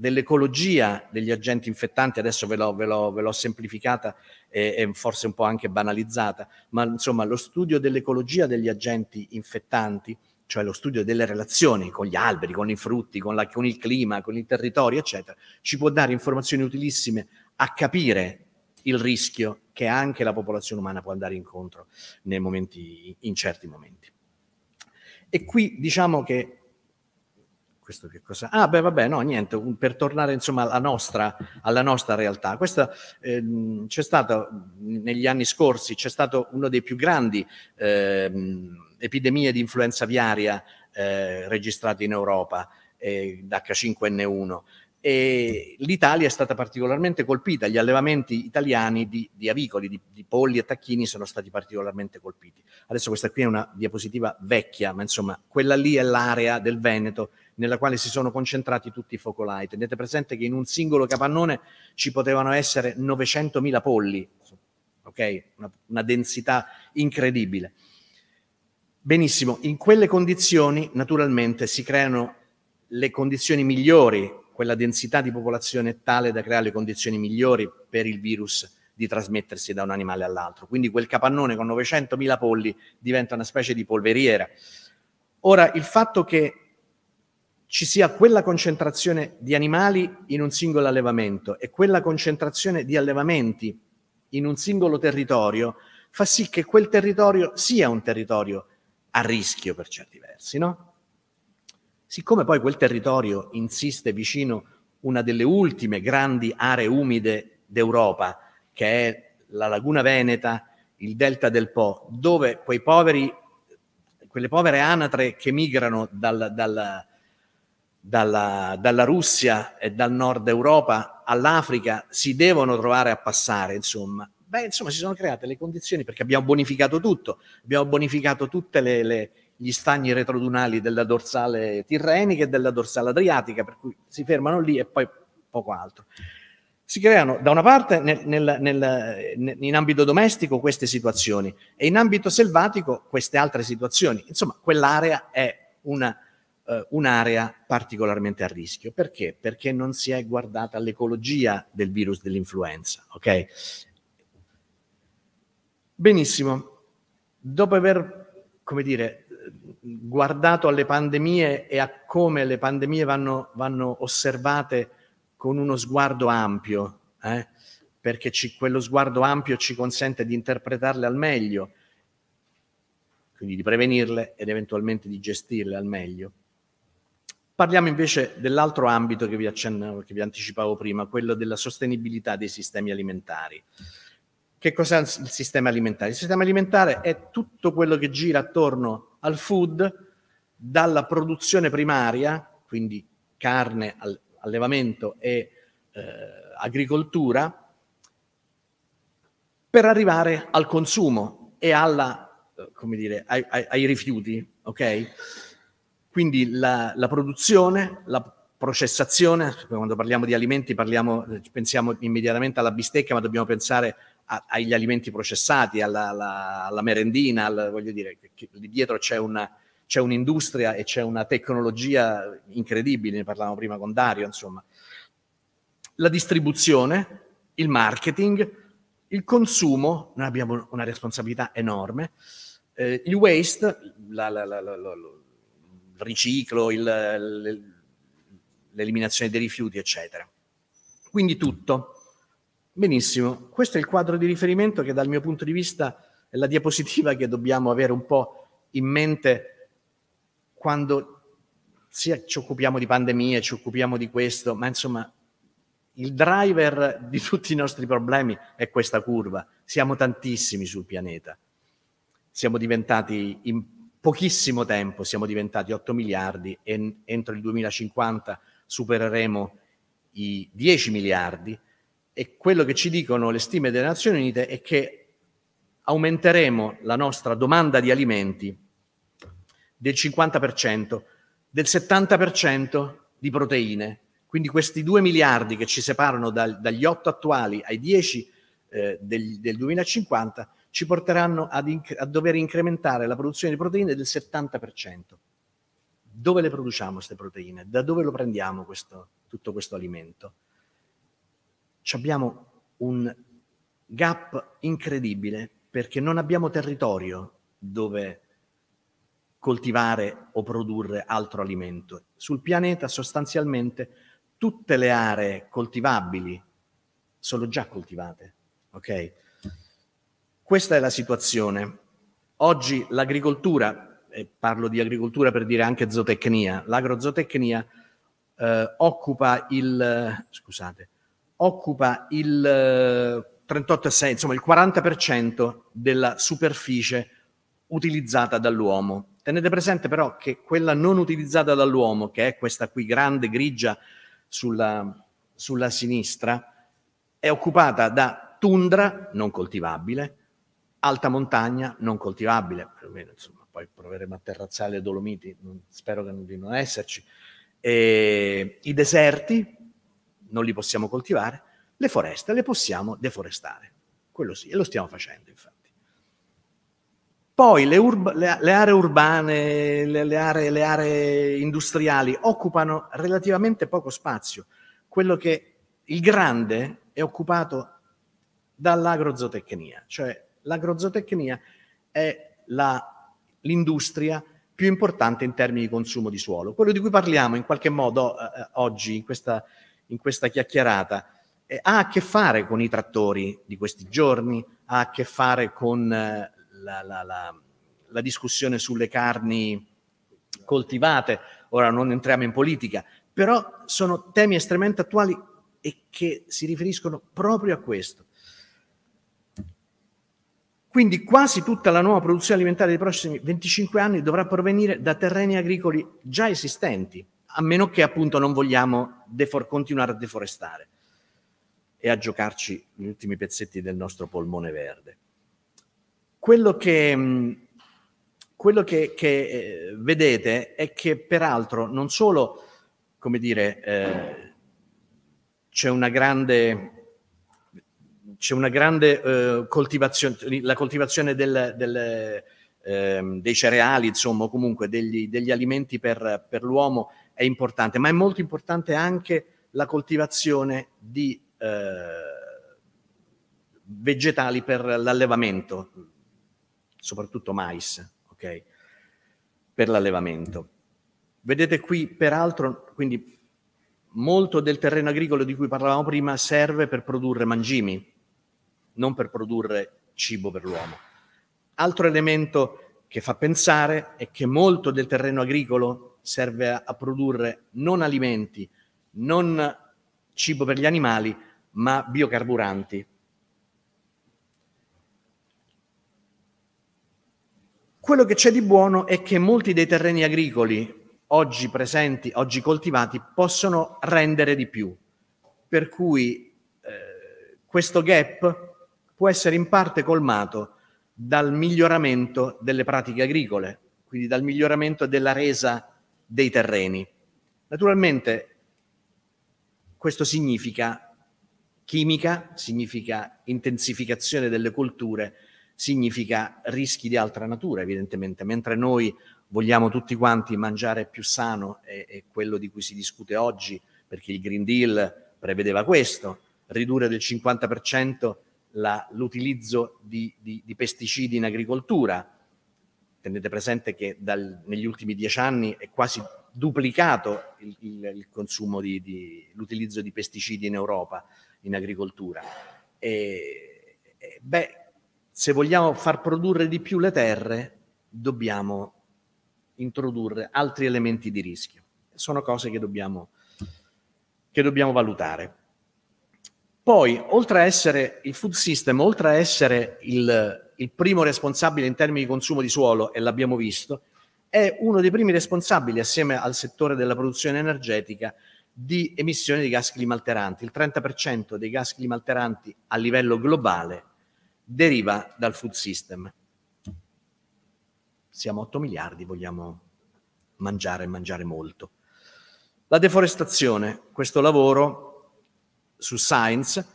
dell'ecologia degli agenti infettanti, adesso ve l'ho, ve l'ho, ve l'ho semplificata e, e, forse un po' anche banalizzata, ma insomma lo studio dell'ecologia degli agenti infettanti, cioè lo studio delle relazioni con gli alberi, con i frutti, con, la, con il clima, con il territorio, eccetera, ci può dare informazioni utilissime a capire il rischio che anche la popolazione umana può andare incontro nei momenti, in certi momenti. E qui diciamo che questo che cosa? Ah, beh, vabbè, no, niente, per tornare insomma alla nostra, alla nostra realtà. Questa ehm, c'è stato negli anni scorsi, c'è stato uno dei più grandi ehm, epidemie di influenza aviaria eh, registrate in Europa, eh, H5N1 e l'Italia è stata particolarmente colpita, gli allevamenti italiani di, di avicoli, di, di, polli e tacchini sono stati particolarmente colpiti. Adesso questa qui è una diapositiva vecchia, ma insomma quella lì è l'area del Veneto nella quale si sono concentrati tutti i focolai. Tenete presente che in un singolo capannone ci potevano essere 900.000 polli, ok? Una, una densità incredibile. Benissimo, in quelle condizioni naturalmente si creano le condizioni migliori quella densità di popolazione tale da creare le condizioni migliori per il virus di trasmettersi da un animale all'altro. Quindi quel capannone con 900.000 polli diventa una specie di polveriera. Ora, il fatto che ci sia quella concentrazione di animali in un singolo allevamento e quella concentrazione di allevamenti in un singolo territorio fa sì che quel territorio sia un territorio a rischio per certi versi, no? Siccome poi quel territorio insiste vicino una delle ultime grandi aree umide d'Europa, che è la laguna veneta, il delta del Po, dove quei poveri, quelle povere anatre che migrano dal, dal, dalla, dalla, Russia e dal nord Europa all'Africa si devono trovare a passare, insomma. Beh, insomma, si sono create le condizioni perché abbiamo bonificato tutto, abbiamo bonificato tutte le, le gli stagni retrodunali della dorsale tirrenica e della dorsale adriatica, per cui si fermano lì e poi poco altro. Si creano da una parte nel, nel, nel, in ambito domestico queste situazioni e in ambito selvatico queste altre situazioni. Insomma, quell'area è una, eh, un'area particolarmente a rischio. Perché? Perché non si è guardata l'ecologia del virus dell'influenza. Okay? Benissimo. Dopo aver, come dire, guardato alle pandemie e a come le pandemie vanno, vanno osservate con uno sguardo ampio, eh? perché ci, quello sguardo ampio ci consente di interpretarle al meglio, quindi di prevenirle ed eventualmente di gestirle al meglio. Parliamo invece dell'altro ambito che vi, accennavo, che vi anticipavo prima, quello della sostenibilità dei sistemi alimentari. Che cos'è il sistema alimentare? Il sistema alimentare è tutto quello che gira attorno a al food dalla produzione primaria, quindi carne, allevamento e eh, agricoltura, per arrivare al consumo e alla, eh, dire, ai, ai, ai, rifiuti, okay? Quindi la, la produzione, la processazione, quando parliamo di alimenti parliamo, eh, pensiamo immediatamente alla bistecca, ma dobbiamo pensare agli alimenti processati, alla, alla, alla merendina, al, voglio dire, lì dietro c'è, una, c'è un'industria e c'è una tecnologia incredibile, ne parlavamo prima con Dario, insomma. La distribuzione, il marketing, il consumo, noi abbiamo una responsabilità enorme, eh, il waste, la, la, la, il riciclo, il, l'eliminazione dei rifiuti, eccetera. Quindi tutto. Benissimo, questo è il quadro di riferimento che dal mio punto di vista è la diapositiva che dobbiamo avere un po' in mente quando sia ci occupiamo di pandemie, ci occupiamo di questo, ma insomma il driver di tutti i nostri problemi è questa curva. Siamo tantissimi sul pianeta. Siamo diventati in pochissimo tempo, siamo diventati 8 miliardi e entro il 2050 supereremo i 10 miliardi e quello che ci dicono le stime delle Nazioni Unite è che aumenteremo la nostra domanda di alimenti del 50%, del 70% di proteine. Quindi questi 2 miliardi che ci separano dal, dagli 8 attuali ai 10 eh, del, del, 2050 ci porteranno inc- a dover incrementare la produzione di proteine del 70%. Dove le produciamo queste proteine? Da dove lo prendiamo questo, tutto questo alimento? abbiamo un gap incredibile perché non abbiamo territorio dove coltivare o produrre altro alimento. Sul pianeta sostanzialmente tutte le aree coltivabili sono già coltivate. Okay? Questa è la situazione. Oggi l'agricoltura, e parlo di agricoltura per dire anche zootecnia, l'agrozootecnia eh, occupa il... scusate, occupa il 38,6, eh, insomma il 40% della superficie utilizzata dall'uomo. Tenete presente però che quella non utilizzata dall'uomo, che è questa qui grande grigia sulla, sulla sinistra, è occupata da tundra non coltivabile, alta montagna non coltivabile, perlomeno insomma, poi proveremo a terrazzare le Dolomiti, spero che non di non esserci, e, i deserti non li possiamo coltivare, le foreste le possiamo deforestare. Quello sì, e lo stiamo facendo infatti. Poi le, urba, le, le aree urbane, le aree, le aree industriali occupano relativamente poco spazio. Quello che il grande è occupato dall'agrozootecnia, cioè l'agrozootecnia è la, l'industria più importante in termini di consumo di suolo. Quello di cui parliamo in qualche modo eh, eh oggi, in questa in questa chiacchierata eh, ha a che fare con i trattori di questi giorni, ha a che fare con eh, la, la, la, la, discussione sulle carni coltivate. Ora non entriamo in politica, però sono temi estremamente attuali e che si riferiscono proprio a questo. Quindi quasi tutta la nuova produzione alimentare dei prossimi 25 anni dovrà provenire da terreni agricoli già esistenti, a meno che appunto non vogliamo defor- continuare a deforestare e a giocarci gli ultimi pezzetti del nostro polmone verde. Quello che, mm, quello che, che eh, vedete è che peraltro non solo, come dire, eh, c'è una grande, c'è una grande eh, coltivazione, la coltivazione del, del, eh, dei cereali, insomma, comunque degli, degli alimenti per, per l'uomo è importante, ma è molto importante anche la coltivazione di eh, vegetali per l'allevamento, soprattutto mais, ok? Per l'allevamento. Vedete qui, peraltro, quindi molto del terreno agricolo di cui parlavamo prima serve per produrre mangimi, non per produrre cibo per l'uomo. Altro elemento che fa pensare è che molto del terreno agricolo serve a, a produrre non alimenti, non cibo per gli animali, ma biocarburanti. Quello che c'è di buono è che molti dei terreni agricoli oggi presenti, oggi coltivati, possono rendere di più. Per cui eh, questo gap può essere in parte colmato dal miglioramento delle pratiche agricole, quindi dal miglioramento della resa dei terreni. Naturalmente questo significa chimica, significa intensificazione delle colture, significa rischi di altra natura, evidentemente, mentre noi vogliamo tutti quanti mangiare più sano, è, quello di cui si discute oggi, perché il Green Deal prevedeva questo, ridurre del 50% l'utilizzo di, di, di pesticidi in agricoltura, Tenete presente che dal, negli ultimi dieci anni è quasi duplicato il, il, il consumo di, di, l'utilizzo di pesticidi in Europa in agricoltura. E, e, beh, se vogliamo far produrre di più le terre, dobbiamo introdurre altri elementi di rischio. Sono cose che dobbiamo, che dobbiamo valutare. Poi, oltre a essere il food system, oltre a essere il, il primo responsabile in termini di consumo di suolo, e l'abbiamo visto, è uno dei primi responsabili, assieme al settore della produzione energetica, di emissioni di gas climalteranti. Il 30% dei gas climalteranti a livello globale deriva dal food system. Siamo 8 miliardi, vogliamo mangiare e mangiare molto. La deforestazione, questo lavoro su Science,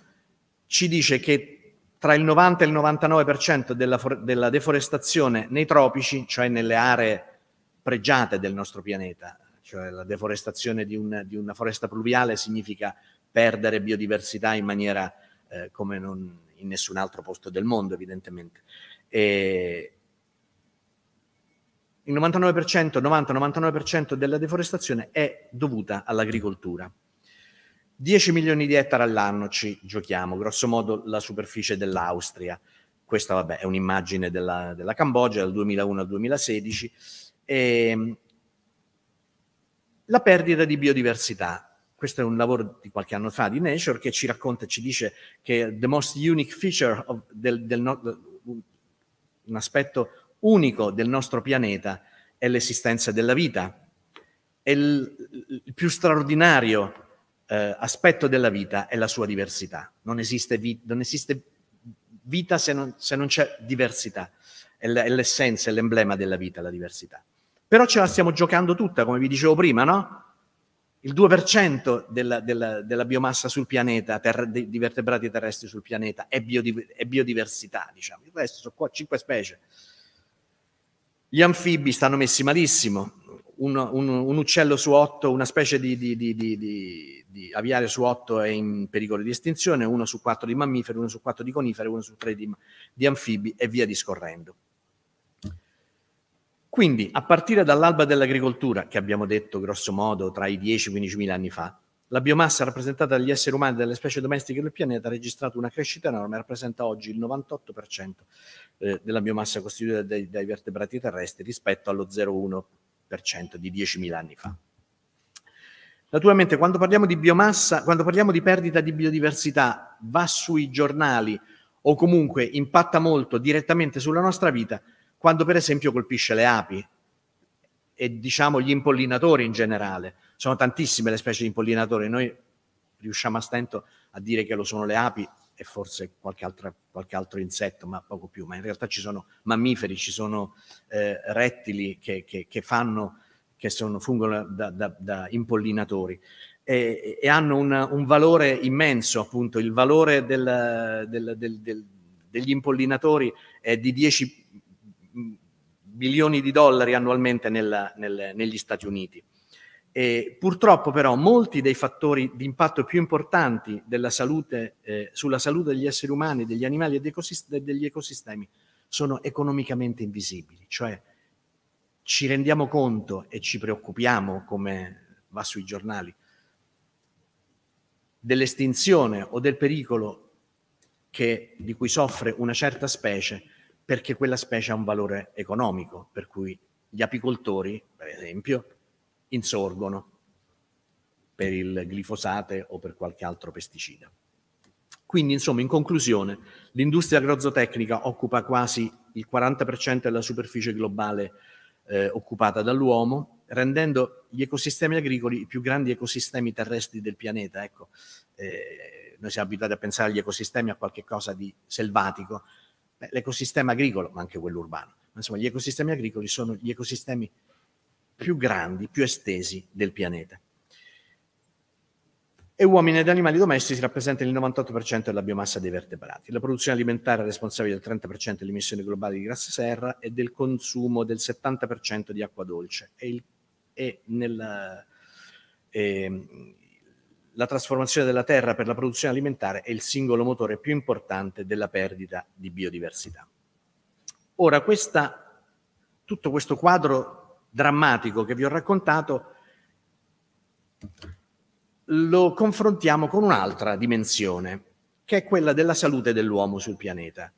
ci dice che tra il 90 e il 99% della, della deforestazione nei tropici, cioè nelle aree pregiate del nostro pianeta, cioè la deforestazione di, un, di una foresta pluviale significa perdere biodiversità in maniera eh, come non, in nessun altro posto del mondo, evidentemente. E il 99%, 90-99% della deforestazione è dovuta all'agricoltura. 10 milioni di ettari all'anno ci giochiamo, grosso modo la superficie dell'Austria. Questa vabbè, è un'immagine della, della Cambogia dal 2001 al 2016. E, ehm, la perdita di biodiversità. Questo è un lavoro di qualche anno fa di Nature che ci racconta, ci dice che the most unique feature of, del, del no, un aspetto unico del nostro pianeta è l'esistenza della vita. È il, il più straordinario eh, aspetto della vita è la sua diversità. Non esiste, vi- non esiste vita se non, se non, c'è diversità. È, l- è l'essenza, è l'emblema della vita, la diversità. Però ce la stiamo giocando tutta, come vi dicevo prima, no? Il 2% della, della, della biomassa sul pianeta, ter- di vertebrati terrestri sul pianeta, è, biodiv- è biodiversità, diciamo. Il resto sono qua 5 specie. Gli anfibi stanno messi malissimo, un, un, un, uccello su otto, una specie di, di, di, di, aviario su otto è in pericolo di estinzione, uno su quattro di mammiferi, uno su quattro di coniferi, uno su tre di anfibi e via discorrendo. Quindi, a partire dall'alba dell'agricoltura, che abbiamo detto grosso modo tra i 10-15 e mila anni fa, la biomassa rappresentata dagli esseri umani e dalle specie domestiche del pianeta ha registrato una crescita enorme, rappresenta oggi il 98% eh, della biomassa costituita dai, dai vertebrati terrestri rispetto allo 0,1% di 10.000 anni fa. Naturalmente quando parliamo di biomassa, quando parliamo di perdita di biodiversità, va sui giornali o comunque impatta molto direttamente sulla nostra vita quando per esempio colpisce le api e diciamo gli impollinatori in generale. Sono tantissime le specie di impollinatori, noi riusciamo a stento a dire che lo sono le api, e forse qualche, altra, qualche, altro insetto, ma poco più. Ma in realtà ci sono mammiferi, ci sono eh, rettili che, che, che, fanno, che sono, fungono da, da, da impollinatori. E, e hanno un, un, valore immenso, appunto, il valore del, del, del, degli impollinatori è di 10 milioni di dollari annualmente nella, nel, negli Stati Uniti. E purtroppo però molti dei fattori di impatto più importanti salute, eh, sulla salute degli esseri umani, degli animali e degli, degli ecosistemi sono economicamente invisibili, cioè ci rendiamo conto e ci preoccupiamo, come va sui giornali, dell'estinzione o del pericolo che, di cui soffre una certa specie perché quella specie ha un valore economico, per cui gli apicoltori, per esempio, insorgono per il glifosate o per qualche altro pesticida. Quindi, insomma, in conclusione, l'industria agrozotecnica occupa quasi il 40% della superficie globale eh, occupata dall'uomo, rendendo gli ecosistemi agricoli i più grandi ecosistemi terrestri del pianeta. Ecco, eh, noi siamo abituati a pensare agli ecosistemi a qualcosa di selvatico, Beh, l'ecosistema agricolo, ma anche quello urbano. insomma, gli ecosistemi agricoli sono gli ecosistemi più grandi, più estesi del pianeta. E uomini ed animali domestici rappresentano il 98% della biomassa dei vertebrati. La produzione alimentare è responsabile del 30% delle emissioni globali di gas serra e del consumo del 70% di acqua dolce. E, il, e nel, e, ehm, la trasformazione della terra per la produzione alimentare è il singolo motore più importante della perdita di biodiversità. Ora, questa, tutto questo quadro drammatico che vi ho raccontato, lo confrontiamo con un'altra dimensione, che è quella della salute dell'uomo sul pianeta.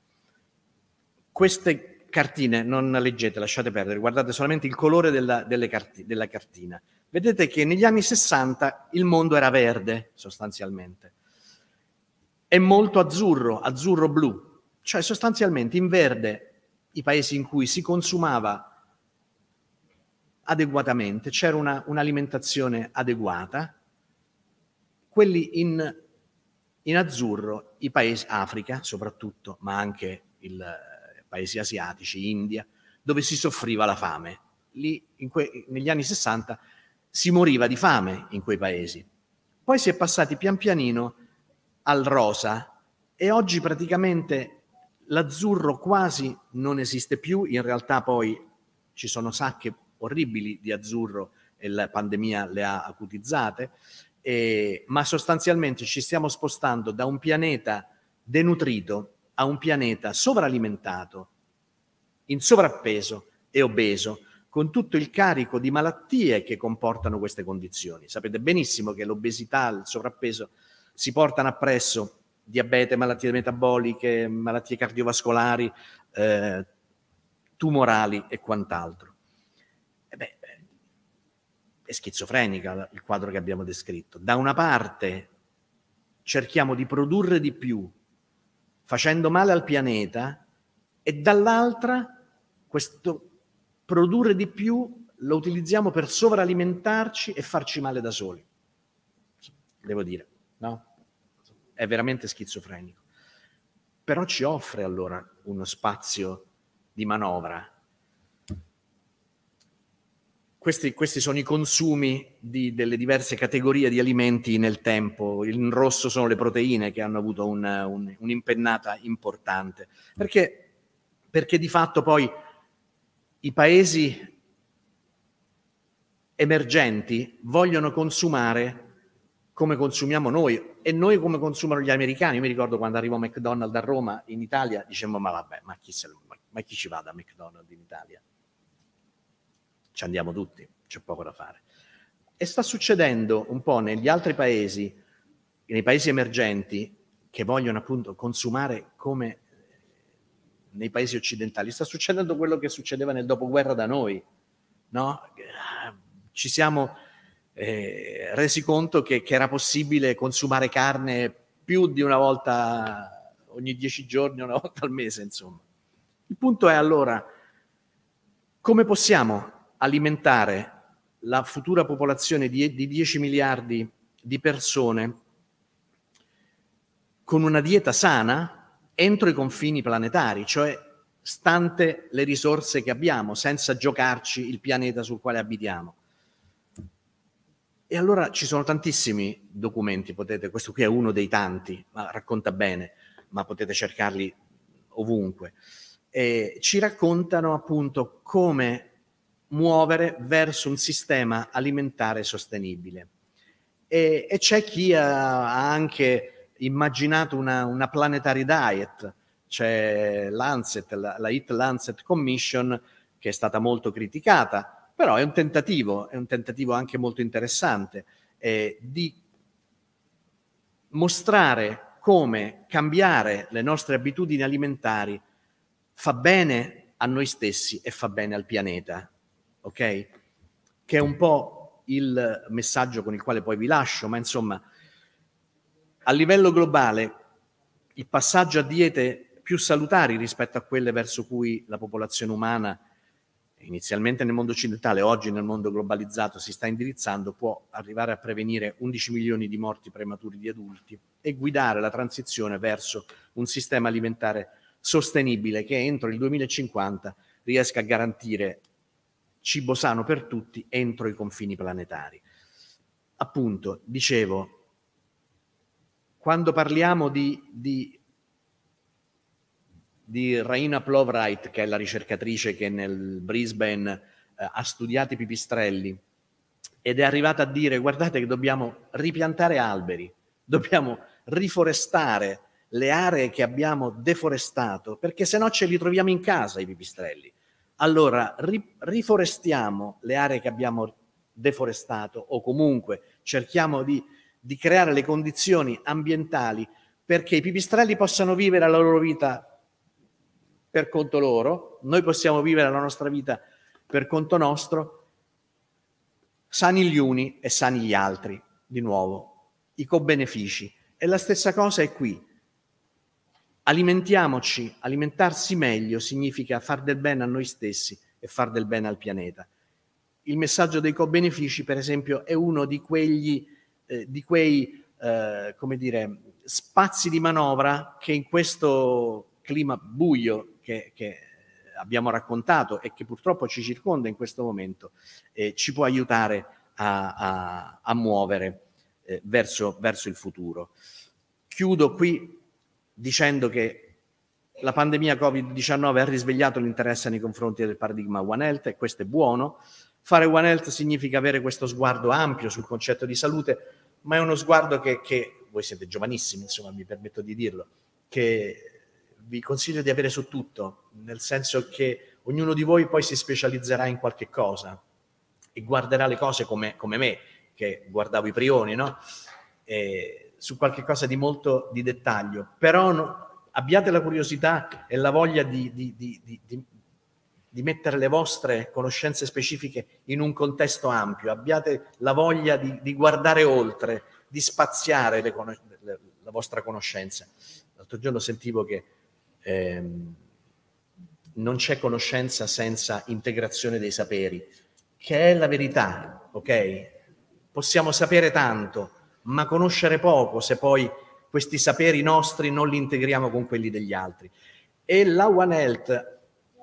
Queste cartine non leggete, lasciate perdere, guardate solamente il colore della, cart- della cartina. Vedete che negli anni 60 il mondo era verde, sostanzialmente, e molto azzurro, azzurro-blu, cioè sostanzialmente in verde i paesi in cui si consumava adeguatamente, c'era una, un'alimentazione adeguata. Quelli in, in, azzurro, i paesi Africa soprattutto, ma anche i paesi asiatici, India, dove si soffriva la fame. Lì, que- negli anni 60 si moriva di fame in quei paesi. Poi si è passati pian pianino al rosa e oggi praticamente l'azzurro quasi non esiste più, in realtà poi ci sono sacche orribili di azzurro e la pandemia le ha acutizzate, eh, ma sostanzialmente ci stiamo spostando da un pianeta denutrito a un pianeta sovralimentato, in sovrappeso e obeso, con tutto il carico di malattie che comportano queste condizioni. Sapete benissimo che l'obesità, il sovrappeso si portano appresso diabete, malattie metaboliche, malattie cardiovascolari, eh, tumorali e quant'altro è schizofrenica il quadro che abbiamo descritto. Da una parte cerchiamo di produrre di più facendo male al pianeta e dall'altra questo produrre di più lo utilizziamo per sovralimentarci e farci male da soli. Devo dire, no? È veramente schizofrenico. Però ci offre allora uno spazio di manovra questi, questi, sono i consumi di, delle diverse categorie di alimenti nel tempo. In rosso sono le proteine che hanno avuto un, un, un'impennata importante. Perché, perché di fatto poi i paesi emergenti vogliono consumare come consumiamo noi e noi come consumano gli americani. Io mi ricordo quando arrivò McDonald's a Roma in Italia, dicevamo ma vabbè, ma chi, se, ma chi ci va da McDonald's in Italia? ci andiamo tutti, c'è poco da fare. E sta succedendo un po' negli altri paesi, nei paesi emergenti, che vogliono appunto consumare come eh, nei paesi occidentali, sta succedendo quello che succedeva nel dopoguerra da noi, no? Ci siamo eh, resi conto che, che era possibile consumare carne più di una volta ogni dieci giorni, una volta al mese, insomma. Il punto è allora come possiamo alimentare la futura popolazione di, di 10 miliardi di persone con una dieta sana entro i confini planetari, cioè stante le risorse che abbiamo, senza giocarci il pianeta sul quale abitiamo. E allora ci sono tantissimi documenti, potete, questo qui è uno dei tanti, ma racconta bene, ma potete cercarli ovunque. E ci raccontano appunto come muovere verso un sistema alimentare sostenibile. E, e c'è chi ha, ha, anche immaginato una, una planetary diet, c'è l'ANSET, la, la HIT Lancet Commission, che è stata molto criticata, però è un tentativo, è un tentativo anche molto interessante, eh, di mostrare come cambiare le nostre abitudini alimentari fa bene a noi stessi e fa bene al pianeta ok? Che è un po' il messaggio con il quale poi vi lascio, ma insomma, a livello globale, il passaggio a diete più salutari rispetto a quelle verso cui la popolazione umana, inizialmente nel mondo occidentale, oggi nel mondo globalizzato, si sta indirizzando, può arrivare a prevenire 11 milioni di morti prematuri di adulti e guidare la transizione verso un sistema alimentare sostenibile che entro il 2050 riesca a garantire cibo sano per tutti entro i confini planetari. Appunto, dicevo, quando parliamo di, di, di Raina Plovright, che è la ricercatrice che nel Brisbane eh, ha studiato i pipistrelli ed è arrivata a dire guardate che dobbiamo ripiantare alberi, dobbiamo riforestare le aree che abbiamo deforestato, perché se no ce li troviamo in casa i pipistrelli. Allora, ri riforestiamo le aree che abbiamo deforestato o comunque cerchiamo di, di creare le condizioni ambientali perché i pipistrelli possano vivere la loro vita per conto loro, noi possiamo vivere la nostra vita per conto nostro, sani gli uni e sani gli altri, di nuovo, i co-benefici. E la stessa cosa è qui, Alimentiamoci, alimentarsi meglio significa far del bene a noi stessi e far del bene al pianeta. Il messaggio dei co-benefici, per esempio, è uno di, quegli, eh, di quei eh, come dire, spazi di manovra che in questo clima buio che, che, abbiamo raccontato e che purtroppo ci circonda in questo momento, eh, ci può aiutare a, a, a muovere eh, verso, verso, il futuro. Chiudo qui dicendo che la pandemia Covid-19 ha risvegliato l'interesse nei confronti del paradigma One Health e questo è buono. Fare One Health significa avere questo sguardo ampio sul concetto di salute, ma è uno sguardo che, che voi siete giovanissimi, insomma, mi permetto di dirlo, che vi consiglio di avere su tutto, nel senso che ognuno di voi poi si specializzerà in qualche cosa e guarderà le cose come, come me, che guardavo i prioni, no? E, su qualche cosa di molto di dettaglio, però no, abbiate la curiosità e la voglia di, di, di, di, mettere le vostre conoscenze specifiche in un contesto ampio, abbiate la voglia di, guardare oltre, di spaziare le, le, la vostra conoscenza. L'altro giorno sentivo che ehm, non c'è conoscenza senza integrazione dei saperi, che è la verità, ok? Possiamo sapere tanto, ma conoscere poco se poi questi saperi nostri non li integriamo con quelli degli altri. E la One Health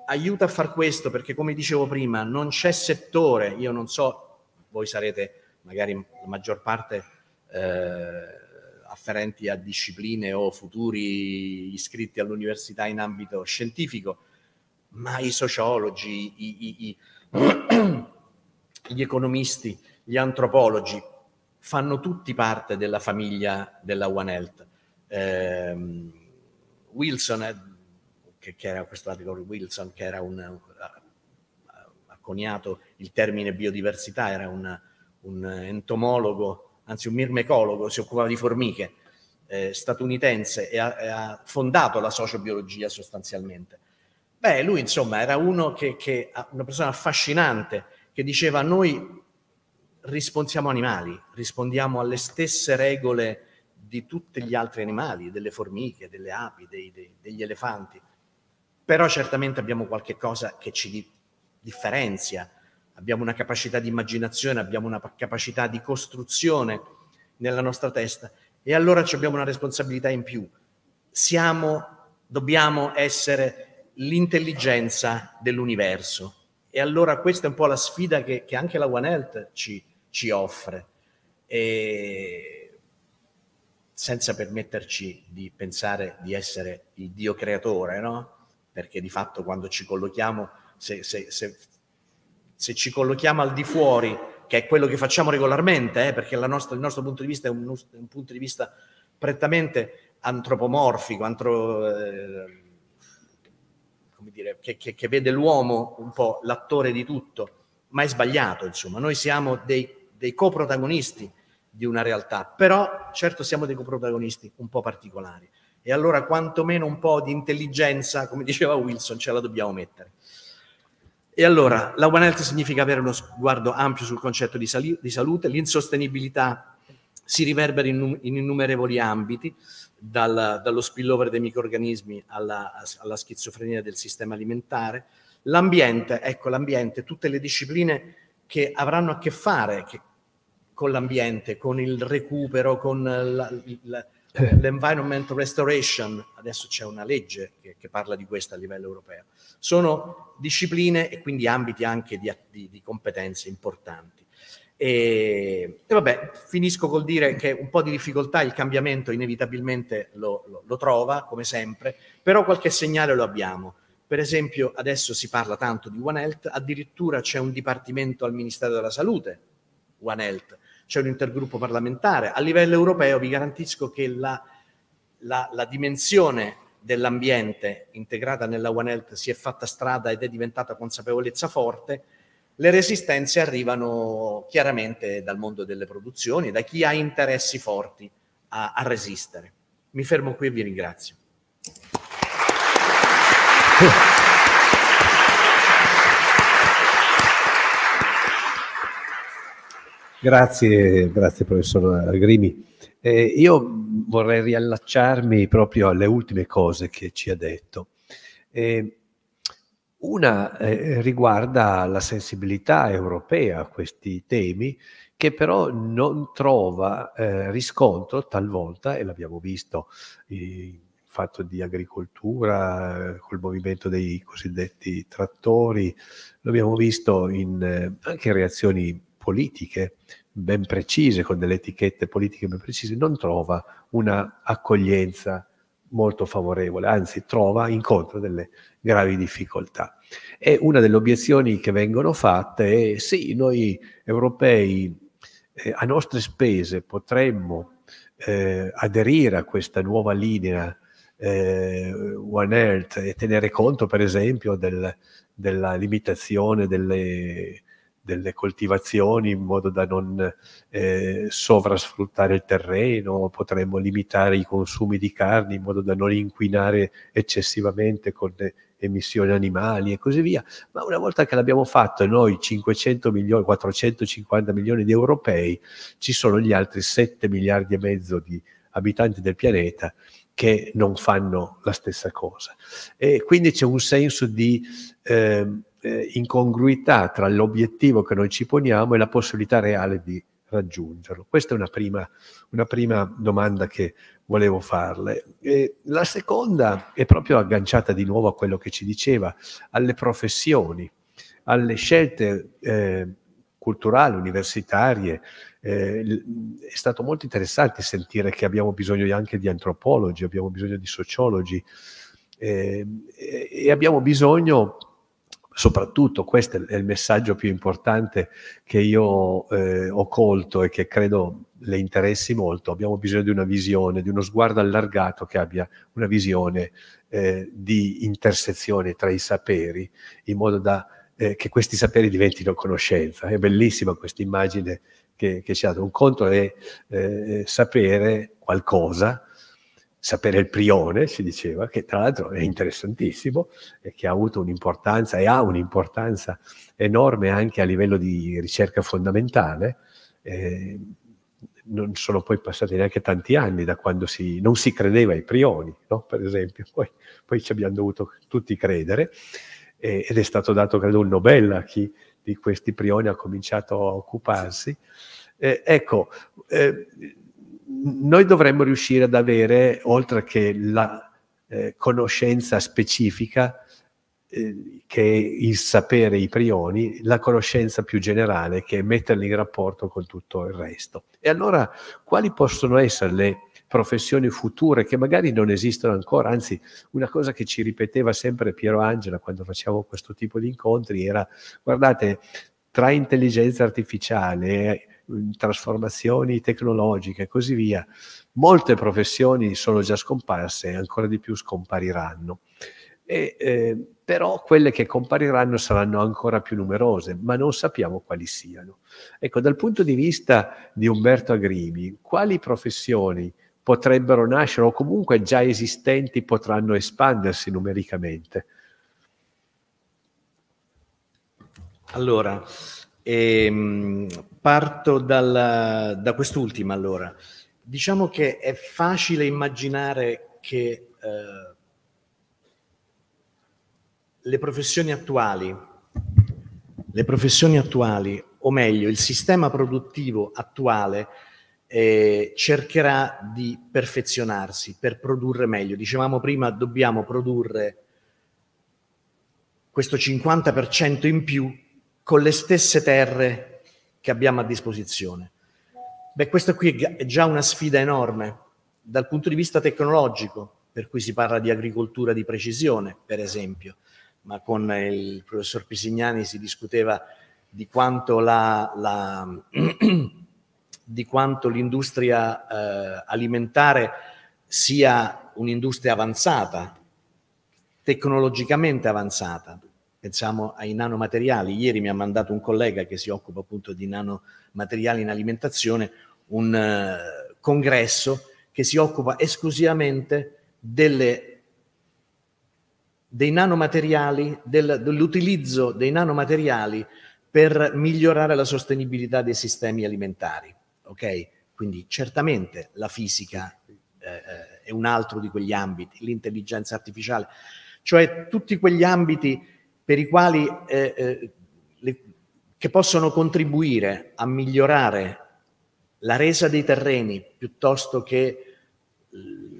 aiuta a far questo perché, come dicevo prima, non c'è settore, io non so, voi sarete magari la maggior parte eh, afferenti a discipline o futuri iscritti all'università in ambito scientifico, ma i sociologi, i, i, i, gli economisti, gli antropologi fanno tutti parte della famiglia della One Health. Ehm, eh, Wilson, che, che, era questo articolo Wilson, che era un, ha eh, coniato il termine biodiversità, era un, un entomologo, anzi un mirmecologo, si occupava di formiche, eh, statunitense, e ha, e ha, fondato la sociobiologia sostanzialmente. Beh, lui insomma era uno che, che, una persona affascinante, che diceva noi rispondiamo animali, rispondiamo alle stesse regole di tutti gli altri animali, delle formiche, delle api, dei, dei, degli elefanti. Però certamente abbiamo qualche cosa che ci differenzia, abbiamo una capacità di immaginazione, abbiamo una capacità di costruzione nella nostra testa e allora abbiamo una responsabilità in più. Siamo, dobbiamo essere l'intelligenza dell'universo. E allora questa è un po' la sfida che, che anche la One Health ci, ci offre, e senza permetterci di pensare di essere il Dio creatore, no? perché di fatto quando ci collochiamo, se, se, se, se ci collochiamo al di fuori, che è quello che facciamo regolarmente, eh, perché nostra, il nostro punto di vista è un, un punto di vista prettamente antropomorfico, antro, eh, dire, che, che, che, vede l'uomo un po' l'attore di tutto, ma è sbagliato, insomma, noi siamo dei dei coprotagonisti di una realtà, però certo siamo dei coprotagonisti un po' particolari e allora quantomeno un po' di intelligenza, come diceva Wilson, ce la dobbiamo mettere. E allora, la One Health significa avere uno sguardo ampio sul concetto di, sali- di salute, l'insostenibilità si riverbera in, in innumerevoli ambiti, dal, dallo spillover dei microrganismi alla, alla schizofrenia del sistema alimentare, l'ambiente, ecco l'ambiente, tutte le discipline che avranno a che fare, che con l'ambiente, con il recupero, con la, la, eh. l'environment restoration, adesso c'è una legge che, che, parla di questo a livello europeo, sono discipline e quindi ambiti anche di, di, di competenze importanti. E, e, vabbè, finisco col dire che un po' di difficoltà il cambiamento inevitabilmente lo, lo, lo trova, come sempre, però qualche segnale lo abbiamo. Per esempio, adesso si parla tanto di One Health, addirittura c'è un dipartimento al Ministero della Salute, One Health, c'è un intergruppo parlamentare. A livello europeo vi garantisco che la, la, la dimensione dell'ambiente integrata nella One Health si è fatta strada ed è diventata consapevolezza forte, le resistenze arrivano chiaramente dal mondo delle produzioni, da chi ha interessi forti a, a resistere. Mi fermo qui e vi ringrazio. Grazie, grazie professor Grimi. Eh, io vorrei riallacciarmi proprio alle ultime cose che ci ha detto. Eh, una eh, riguarda la sensibilità europea a questi temi che però non trova eh, riscontro talvolta, e l'abbiamo visto in fatto di agricoltura, col movimento dei cosiddetti trattori, l'abbiamo visto in, eh, anche in reazioni politiche ben precise, con delle etichette politiche ben precise, non trova una accoglienza molto favorevole, anzi trova, incontra delle gravi difficoltà. E una delle obiezioni che vengono fatte è sì, noi europei eh, a nostre spese potremmo eh, aderire a questa nuova linea eh, One Health e tenere conto per esempio del, della limitazione delle delle coltivazioni in modo da non eh, sovrasfruttare il terreno, potremmo limitare i consumi di carni in modo da non inquinare eccessivamente con le emissioni animali e così via, ma una volta che l'abbiamo fatto noi 500 milioni, 450 milioni di europei, ci sono gli altri 7 miliardi e mezzo di abitanti del pianeta che non fanno la stessa cosa. E quindi c'è un senso di... Eh, eh, incongruità tra l'obiettivo che noi ci poniamo e la possibilità reale di raggiungerlo. Questa è una prima, una prima domanda che volevo farle. E la seconda è proprio agganciata di nuovo a quello che ci diceva, alle professioni, alle scelte eh, culturali, universitarie. Eh, è stato molto interessante sentire che abbiamo bisogno anche di antropologi, abbiamo bisogno di sociologi eh, e abbiamo bisogno soprattutto questo è il messaggio più importante che io eh, ho colto e che credo le interessi molto, abbiamo bisogno di una visione, di uno sguardo allargato che abbia una visione eh, di intersezione tra i saperi, in modo da eh, che questi saperi diventino conoscenza. È bellissima questa immagine che, che ci ha dato. Un conto è eh, sapere qualcosa, sapere il prione, si diceva, che tra l'altro è interessantissimo e che ha avuto un'importanza e ha un'importanza enorme anche a livello di ricerca fondamentale. Eh, non sono poi passati neanche tanti anni da quando si, non si credeva ai prioni, no? per esempio, poi, poi, ci abbiamo dovuto tutti credere eh, ed è stato dato, credo, un Nobel a chi di questi prioni ha cominciato a occuparsi. Eh, ecco, eh, noi dovremmo riuscire ad avere, oltre che la eh, conoscenza specifica, eh, che è il sapere i prioni, la conoscenza più generale, che è metterli in rapporto con tutto il resto. E allora quali possono essere le professioni future che magari non esistono ancora, anzi una cosa che ci ripeteva sempre Piero Angela quando facevamo questo tipo di incontri era guardate tra intelligenza artificiale, trasformazioni tecnologiche e così via, molte professioni sono già scomparse e ancora di più scompariranno. E, eh, però quelle che compariranno saranno ancora più numerose, ma non sappiamo quali siano. Ecco, dal punto di vista di Umberto Agrimi, quali professioni potrebbero nascere o comunque già esistenti potranno espandersi numericamente? Allora, ehm, Parto dalla, da quest'ultima allora. Diciamo che è facile immaginare che eh, le professioni attuali, le professioni attuali, o meglio il sistema produttivo attuale, eh, cercherà di perfezionarsi per produrre meglio. Dicevamo prima, dobbiamo produrre questo 50% in più con le stesse terre che abbiamo a disposizione. Beh, questa qui è già una sfida enorme dal punto di vista tecnologico, per cui si parla di agricoltura di precisione, per esempio, ma con il professor Pisignani si discuteva di quanto, l'industria eh, alimentare sia un'industria avanzata, tecnologicamente avanzata, pensiamo ai nanomateriali. Ieri mi ha mandato un collega che si occupa appunto di nanomateriali in alimentazione un uh, congresso che si occupa esclusivamente delle dei nanomateriali, del, dell'utilizzo dei nanomateriali per migliorare la sostenibilità dei sistemi alimentari. Okay? Quindi certamente la fisica eh, eh è un altro di quegli ambiti, l'intelligenza artificiale, cioè tutti quegli ambiti per i quali eh, eh, le, che possono contribuire a migliorare la resa dei terreni piuttosto che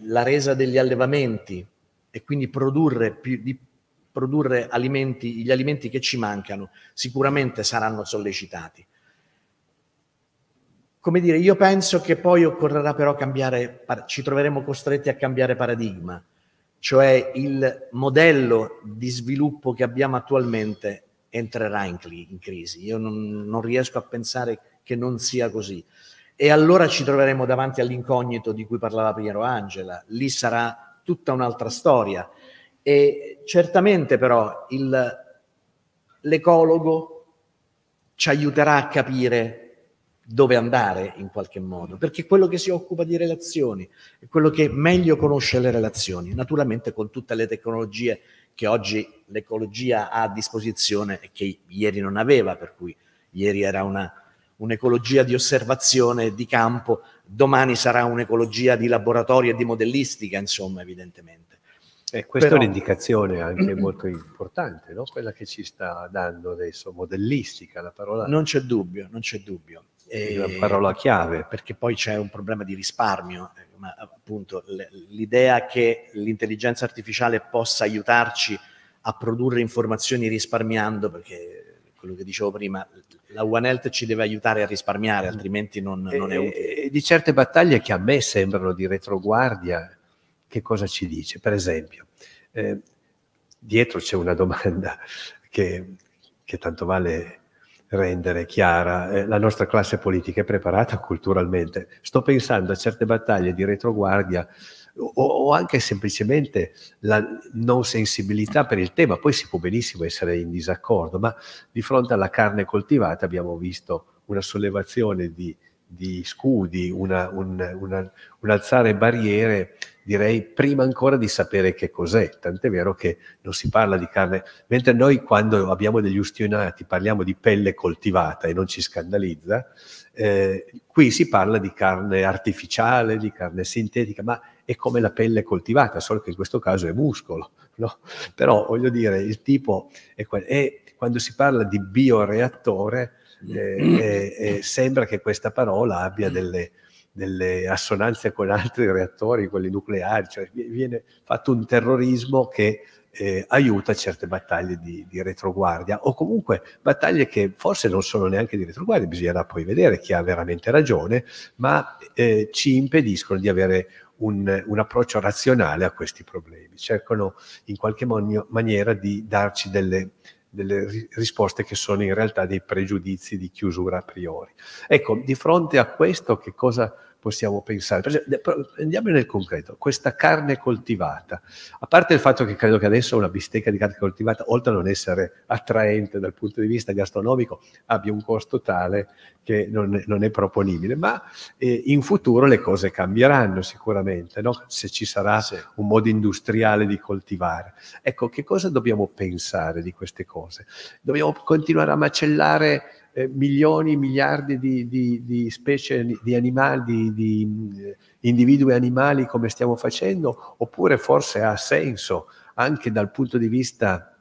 la resa degli allevamenti e quindi produrre, più, di, produrre alimenti, gli alimenti che ci mancano, sicuramente saranno sollecitati. Come dire, io penso che poi occorrerà però cambiare, ci troveremo costretti a cambiare paradigma cioè il modello di sviluppo che abbiamo attualmente entrerà in, in crisi. Io non, non riesco a pensare che non sia così. E allora ci troveremo davanti all'incognito di cui parlava Piero Angela. Lì sarà tutta un'altra storia. E certamente però il, l'ecologo ci aiuterà a capire dove andare in qualche modo, mm. perché quello che si occupa di relazioni, è quello che meglio conosce le relazioni, naturalmente con tutte le tecnologie che oggi l'ecologia ha a disposizione e che ieri non aveva, per cui ieri era una, un'ecologia di osservazione di campo, domani sarà un'ecologia di laboratorio e di modellistica, insomma, evidentemente. E eh, questa Però... è un'indicazione anche molto importante, no? quella che ci sta dando adesso, modellistica la parola. Non c'è dubbio, non c'è dubbio. E, la ehm, parola chiave. Perché poi c'è un problema di risparmio, eh, ma appunto l'idea che l'intelligenza artificiale possa aiutarci a produrre informazioni risparmiando, perché quello che dicevo prima, la One Health ci deve aiutare a risparmiare, altrimenti non, eh, non è eh, utile. di certe battaglie che a me sembrano di retroguardia, che cosa ci dice? Per esempio, eh, dietro c'è una domanda che, che tanto vale rendere chiara. Eh, la nostra classe politica è preparata culturalmente. Sto pensando a certe battaglie di retroguardia o, o anche semplicemente la non sensibilità per il tema. Poi si può benissimo essere in disaccordo, ma di fronte alla carne coltivata abbiamo visto una sollevazione di, di scudi, una, un, una, un alzare barriere direi prima ancora di sapere che cos'è, tant'è vero che non si parla di carne, mentre noi quando abbiamo degli ustionati parliamo di pelle coltivata e non ci scandalizza, eh, qui si parla di carne artificiale, di carne sintetica, ma è come la pelle coltivata, solo che in questo caso è muscolo, no? però voglio dire il tipo è, è quando si parla di bioreattore eh, eh, sembra che questa parola abbia delle delle assonanze con altri reattori, quelli nucleari, cioè viene fatto un terrorismo che eh, aiuta certe battaglie di, di, retroguardia o comunque battaglie che forse non sono neanche di retroguardia, bisognerà poi vedere chi ha veramente ragione, ma eh, ci impediscono di avere un, un, approccio razionale a questi problemi, cercano in qualche maniera di darci delle delle risposte che sono in realtà dei pregiudizi di chiusura a priori. Ecco, di fronte a questo che cosa possiamo pensare. Per esempio, andiamo nel concreto, questa carne coltivata, a parte il fatto che credo che adesso una bistecca di carne coltivata, oltre a non essere attraente dal punto di vista gastronomico, abbia un costo tale che non, non è proponibile, ma eh, in futuro le cose cambieranno sicuramente, no? se ci sarà sì. un modo industriale di coltivare. Ecco, che cosa dobbiamo pensare di queste cose? Dobbiamo continuare a macellare eh, milioni, miliardi di, di, di specie di animali, di, eh, individui animali come stiamo facendo, oppure forse ha senso anche dal punto di vista,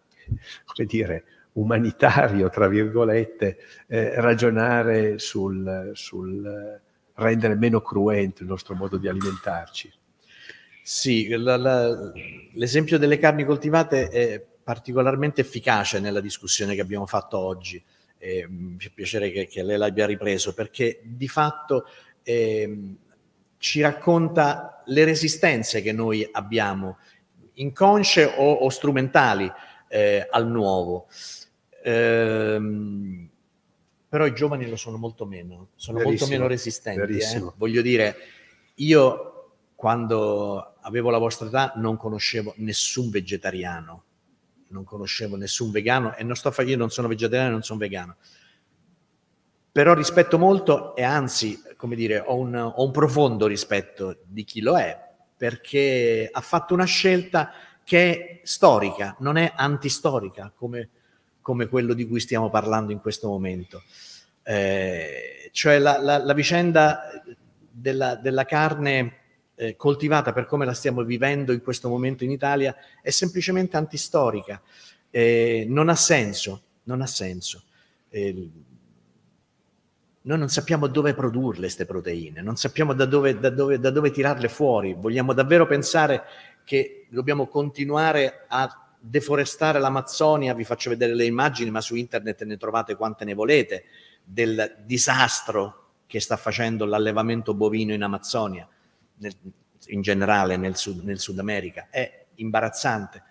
come dire, umanitario, tra virgolette, eh, ragionare sul, sul eh, rendere meno cruento il nostro modo di alimentarci. Sì, la, la, l'esempio delle carni coltivate è particolarmente efficace nella discussione che abbiamo fatto oggi eh, mi mm, fa piacere che, che, lei l'abbia ripreso, perché di fatto eh, ci racconta le resistenze che noi abbiamo, inconsce o, o strumentali eh, al nuovo. Ehm, però i giovani lo sono molto meno, sono verissimo, molto meno resistenti. Eh? Voglio dire, io quando avevo la vostra età non conoscevo nessun vegetariano, non conoscevo nessun vegano e non sto a fare, io non sono vegetariano, non sono vegano. Però rispetto molto e anzi, come dire, ho un, ho un profondo rispetto di chi lo è, perché ha fatto una scelta che è storica, non è antistorica come, come quello di cui stiamo parlando in questo momento. Eh, cioè la, la, la vicenda della, della carne eh, coltivata per come la stiamo vivendo in questo momento in Italia è semplicemente antistorica, eh, non ha senso, non ha senso. Eh, noi non sappiamo dove produrle queste proteine, non sappiamo da dove, da, dove, da dove tirarle fuori, vogliamo davvero pensare che dobbiamo continuare a deforestare l'Amazzonia, vi faccio vedere le immagini, ma su internet ne trovate quante ne volete, del disastro che sta facendo l'allevamento bovino in Amazzonia nel, in generale nel sud, nel sud America è imbarazzante.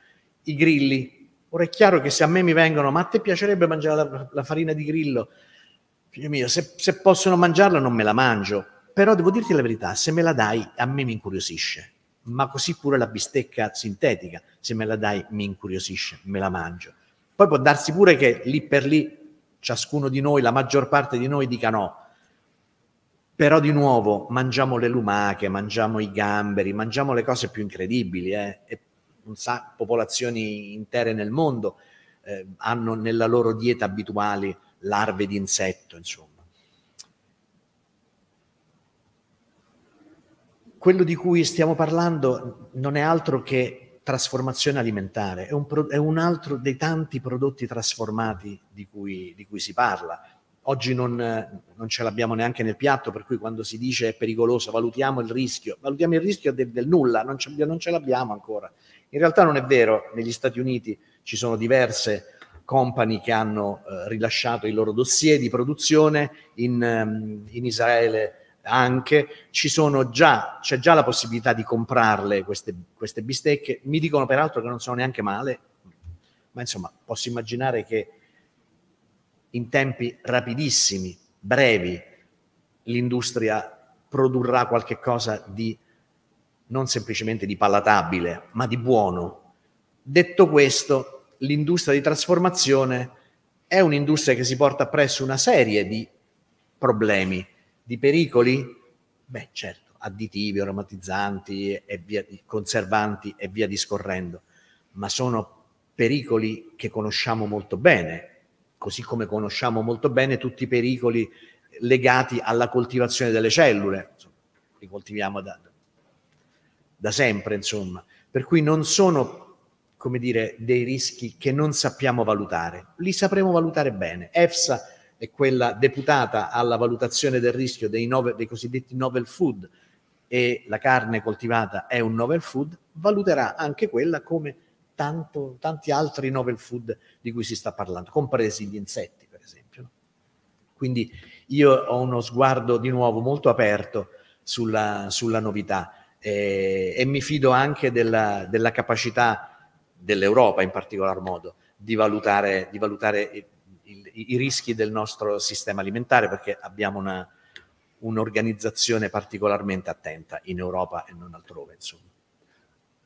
I grilli, ora è chiaro che se a me mi vengono, ma a te piacerebbe mangiare la, la farina di grillo? Figlio mio, se, se possono mangiarla non me la mangio, però devo dirti la verità, se me la dai a me mi incuriosisce, ma così pure la bistecca sintetica, se me la dai mi incuriosisce, me la mangio. Poi può darsi pure che lì per lì ciascuno di noi, la maggior parte di noi dica no, però di nuovo mangiamo le lumache, mangiamo i gamberi, mangiamo le cose più incredibili, eh? e un sa- popolazioni intere nel mondo eh, hanno nella loro dieta abituali larve di insetto, insomma. Quello di cui stiamo parlando non è altro che trasformazione alimentare, è un, pro- è un altro dei tanti prodotti trasformati di cui, di cui si parla Oggi non, non ce l'abbiamo neanche nel piatto, per cui quando si dice è pericoloso, valutiamo il rischio, valutiamo il rischio del, del nulla, non ce, non ce l'abbiamo ancora. In realtà non è vero, negli Stati Uniti ci sono diverse company che hanno eh, rilasciato i loro dossier di produzione, in, ehm, in Israele anche, già, c'è già la possibilità di comprarle queste, queste, bistecche, mi dicono peraltro che non sono neanche male, ma insomma posso immaginare che in tempi rapidissimi, brevi, l'industria produrrà qualche cosa di non semplicemente di palatabile, ma di buono. Detto questo, l'industria di trasformazione è un'industria che si porta presso una serie di problemi, di pericoli? Beh, certo, additivi, aromatizzanti e via, conservanti e via discorrendo, ma sono pericoli che conosciamo molto bene così come conosciamo molto bene tutti i pericoli legati alla coltivazione delle cellule, insomma, li coltiviamo da, da sempre, insomma. Per cui non sono, come dire, dei rischi che non sappiamo valutare, li sapremo valutare bene. EFSA è quella deputata alla valutazione del rischio dei, novel, dei cosiddetti novel food e la carne coltivata è un novel food, valuterà anche quella come tanto, tanti altri novel food di cui si sta parlando, compresi gli insetti, per esempio. Quindi io ho uno sguardo di nuovo molto aperto sulla, sulla novità eh, e mi fido anche della, della capacità dell'Europa in particolar modo di valutare, di valutare il, il, i rischi del nostro sistema alimentare perché abbiamo una, un'organizzazione particolarmente attenta in Europa e non altrove. Insomma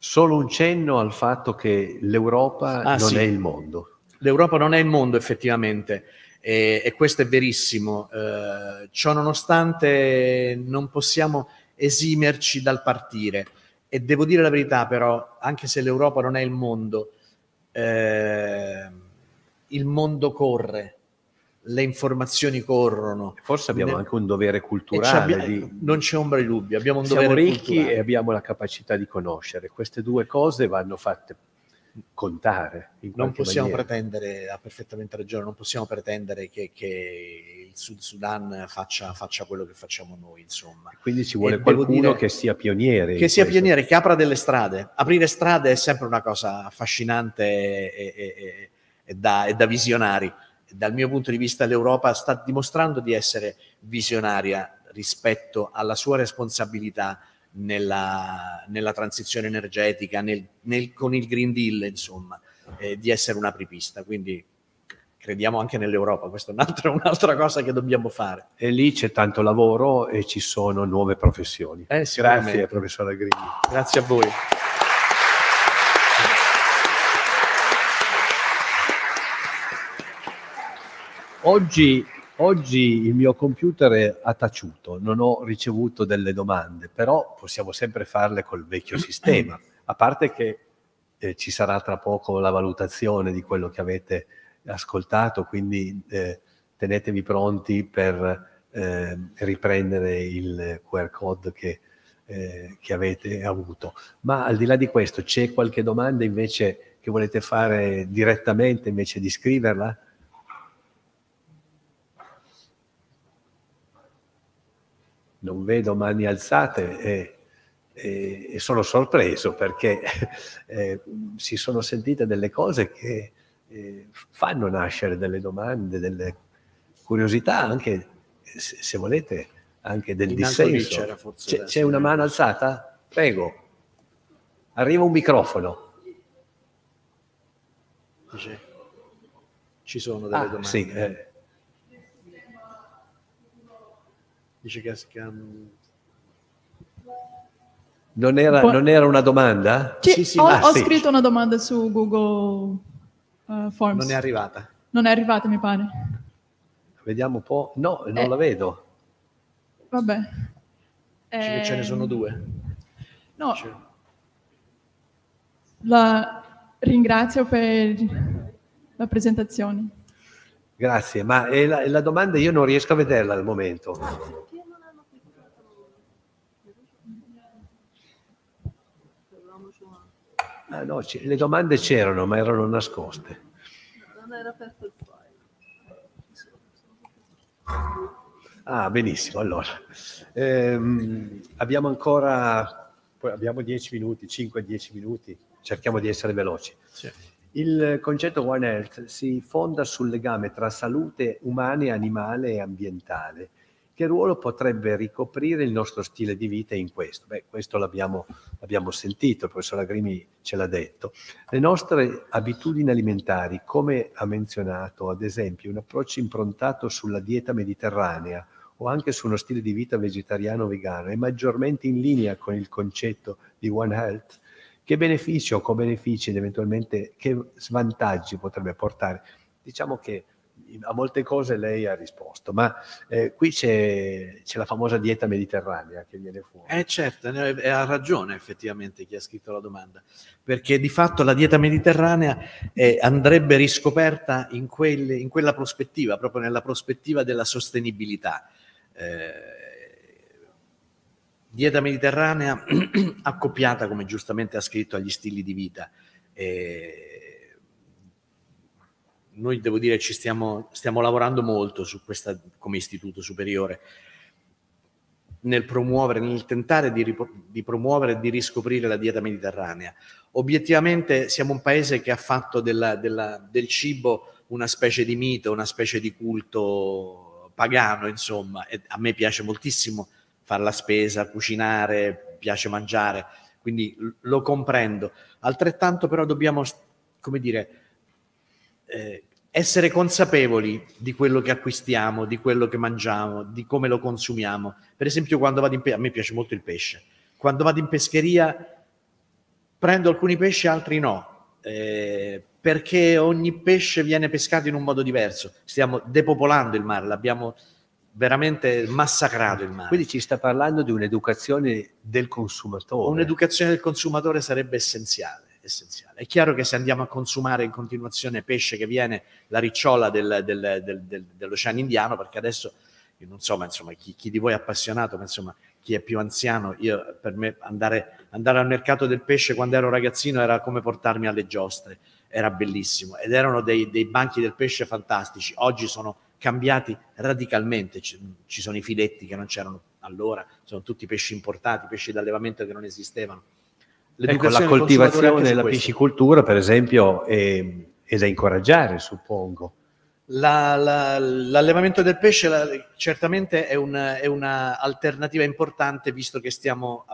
solo un cenno al fatto che l'Europa ah, non sì. è il mondo. L'Europa non è il mondo effettivamente e, e questo è verissimo. Eh, ciò nonostante non possiamo esimerci dal partire e devo dire la verità però, anche se l'Europa non è il mondo, eh, il mondo corre le informazioni corrono. Forse abbiamo ne... anche un dovere culturale. Di... Non c'è ombra di dubbio, abbiamo un Siamo dovere ricchi culturale. e abbiamo la capacità di conoscere. Queste due cose vanno fatte contare. Non possiamo maniera. pretendere, ha perfettamente ragione, non possiamo pretendere che, che il Sud Sudan faccia, faccia, quello che facciamo noi, insomma. quindi ci vuole e qualcuno che sia pioniere. Che sia questo. pioniere, che apra delle strade. Aprire strade è sempre una cosa affascinante e, e da, da visionari dal mio punto di vista l'Europa sta dimostrando di essere visionaria rispetto alla sua responsabilità nella, nella transizione energetica, nel, nel, con il Green Deal, insomma, eh, di essere una apripista. Quindi crediamo anche nell'Europa, questa è un'altra, un'altra, cosa che dobbiamo fare. E lì c'è tanto lavoro e ci sono nuove professioni. Eh, Grazie professore Grini. Grazie a voi. oggi, oggi il mio computer ha taciuto, non ho ricevuto delle domande, però possiamo sempre farle col vecchio sistema, a parte che eh, ci sarà tra poco la valutazione di quello che avete ascoltato, quindi eh, tenetevi pronti per eh, riprendere il QR code che, eh, che, avete avuto. Ma al di là di questo, c'è qualche domanda invece che volete fare direttamente invece di scriverla? non vedo mani alzate e, e, e sono sorpreso perché eh, si sono sentite delle cose che eh, fanno nascere delle domande, delle curiosità, anche se, volete, anche del In dissenso. C'è, c'è una mano alzata? Prego. Arriva un microfono. Ci sono delle ah, domande. Sì, eh. Dice che, che non era, non era, una domanda? Sì, sì, sì, ho, ah, ho scritto una domanda su Google uh, Forms. Non è arrivata. Non è arrivata, mi pare. Vediamo un po'. No, non eh. la vedo. Vabbè. Eh. ce ne sono ehm, due. No. La ringrazio per la presentazione. Grazie, ma la, la domanda io non riesco a vederla al momento. Ah, no, c- le domande c'erano, ma erano nascoste. Non era aperto il file. Ah, benissimo. Allora, ehm, abbiamo ancora, abbiamo 10 minuti, 5-10 minuti, cerchiamo di essere veloci. Sì. Il concetto One Health si fonda sul legame tra salute umana, e animale e ambientale che ruolo potrebbe ricoprire il nostro stile di vita in questo? Beh, questo l'abbiamo, l'abbiamo sentito, il professor Agrimi ce l'ha detto. Le nostre abitudini alimentari, come ha menzionato ad esempio un approccio improntato sulla dieta mediterranea o anche su uno stile di vita vegetariano vegano, è maggiormente in linea con il concetto di One Health. Che benefici o co-benefici ed eventualmente che svantaggi potrebbe portare? Diciamo che a molte cose lei ha risposto, ma eh, qui c'è, c'è, la famosa dieta mediterranea che viene fuori. Eh certo, eh, ha ragione effettivamente chi ha scritto la domanda, perché di fatto la dieta mediterranea eh, andrebbe riscoperta in, quel, in, quella prospettiva, proprio nella prospettiva della sostenibilità. Eh, dieta mediterranea accoppiata, come giustamente ha scritto, agli stili di vita. Eh, noi devo dire ci stiamo, stiamo lavorando molto su questa come istituto superiore nel promuovere, nel tentare di, di promuovere e di riscoprire la dieta mediterranea. Obiettivamente siamo un paese che ha fatto della, della, del cibo una specie di mito, una specie di culto pagano, insomma, e a me piace moltissimo fare la spesa, cucinare, piace mangiare, quindi lo comprendo. Altrettanto però dobbiamo, come dire, eh, essere consapevoli di quello che acquistiamo, di quello che mangiamo, di come lo consumiamo. Per esempio, quando vado in pe- a me piace molto il pesce. Quando vado in pescheria prendo alcuni pesci, altri no, eh, perché ogni pesce viene pescato in un modo diverso. Stiamo depopolando il mare, l'abbiamo veramente massacrato il mare. Quindi ci sta parlando di un'educazione del consumatore. Un'educazione del consumatore sarebbe essenziale essenziale. È chiaro che se andiamo a consumare in continuazione pesce che viene la ricciola del, del, del, dell'Oceano Indiano, perché adesso non so, ma insomma, chi, chi, di voi è appassionato, ma insomma, chi è più anziano, io per me andare, andare al mercato del pesce quando ero ragazzino era come portarmi alle giostre, era bellissimo ed erano dei, dei banchi del pesce fantastici. Oggi sono cambiati radicalmente, ci, ci sono i filetti che non c'erano allora, sono tutti pesci importati, pesci d'allevamento che non esistevano Ecco, la coltivazione della questo. piscicoltura, per esempio, è, è da incoraggiare, suppongo. La, la, l'allevamento del pesce la, certamente è, un'alternativa importante visto che stiamo,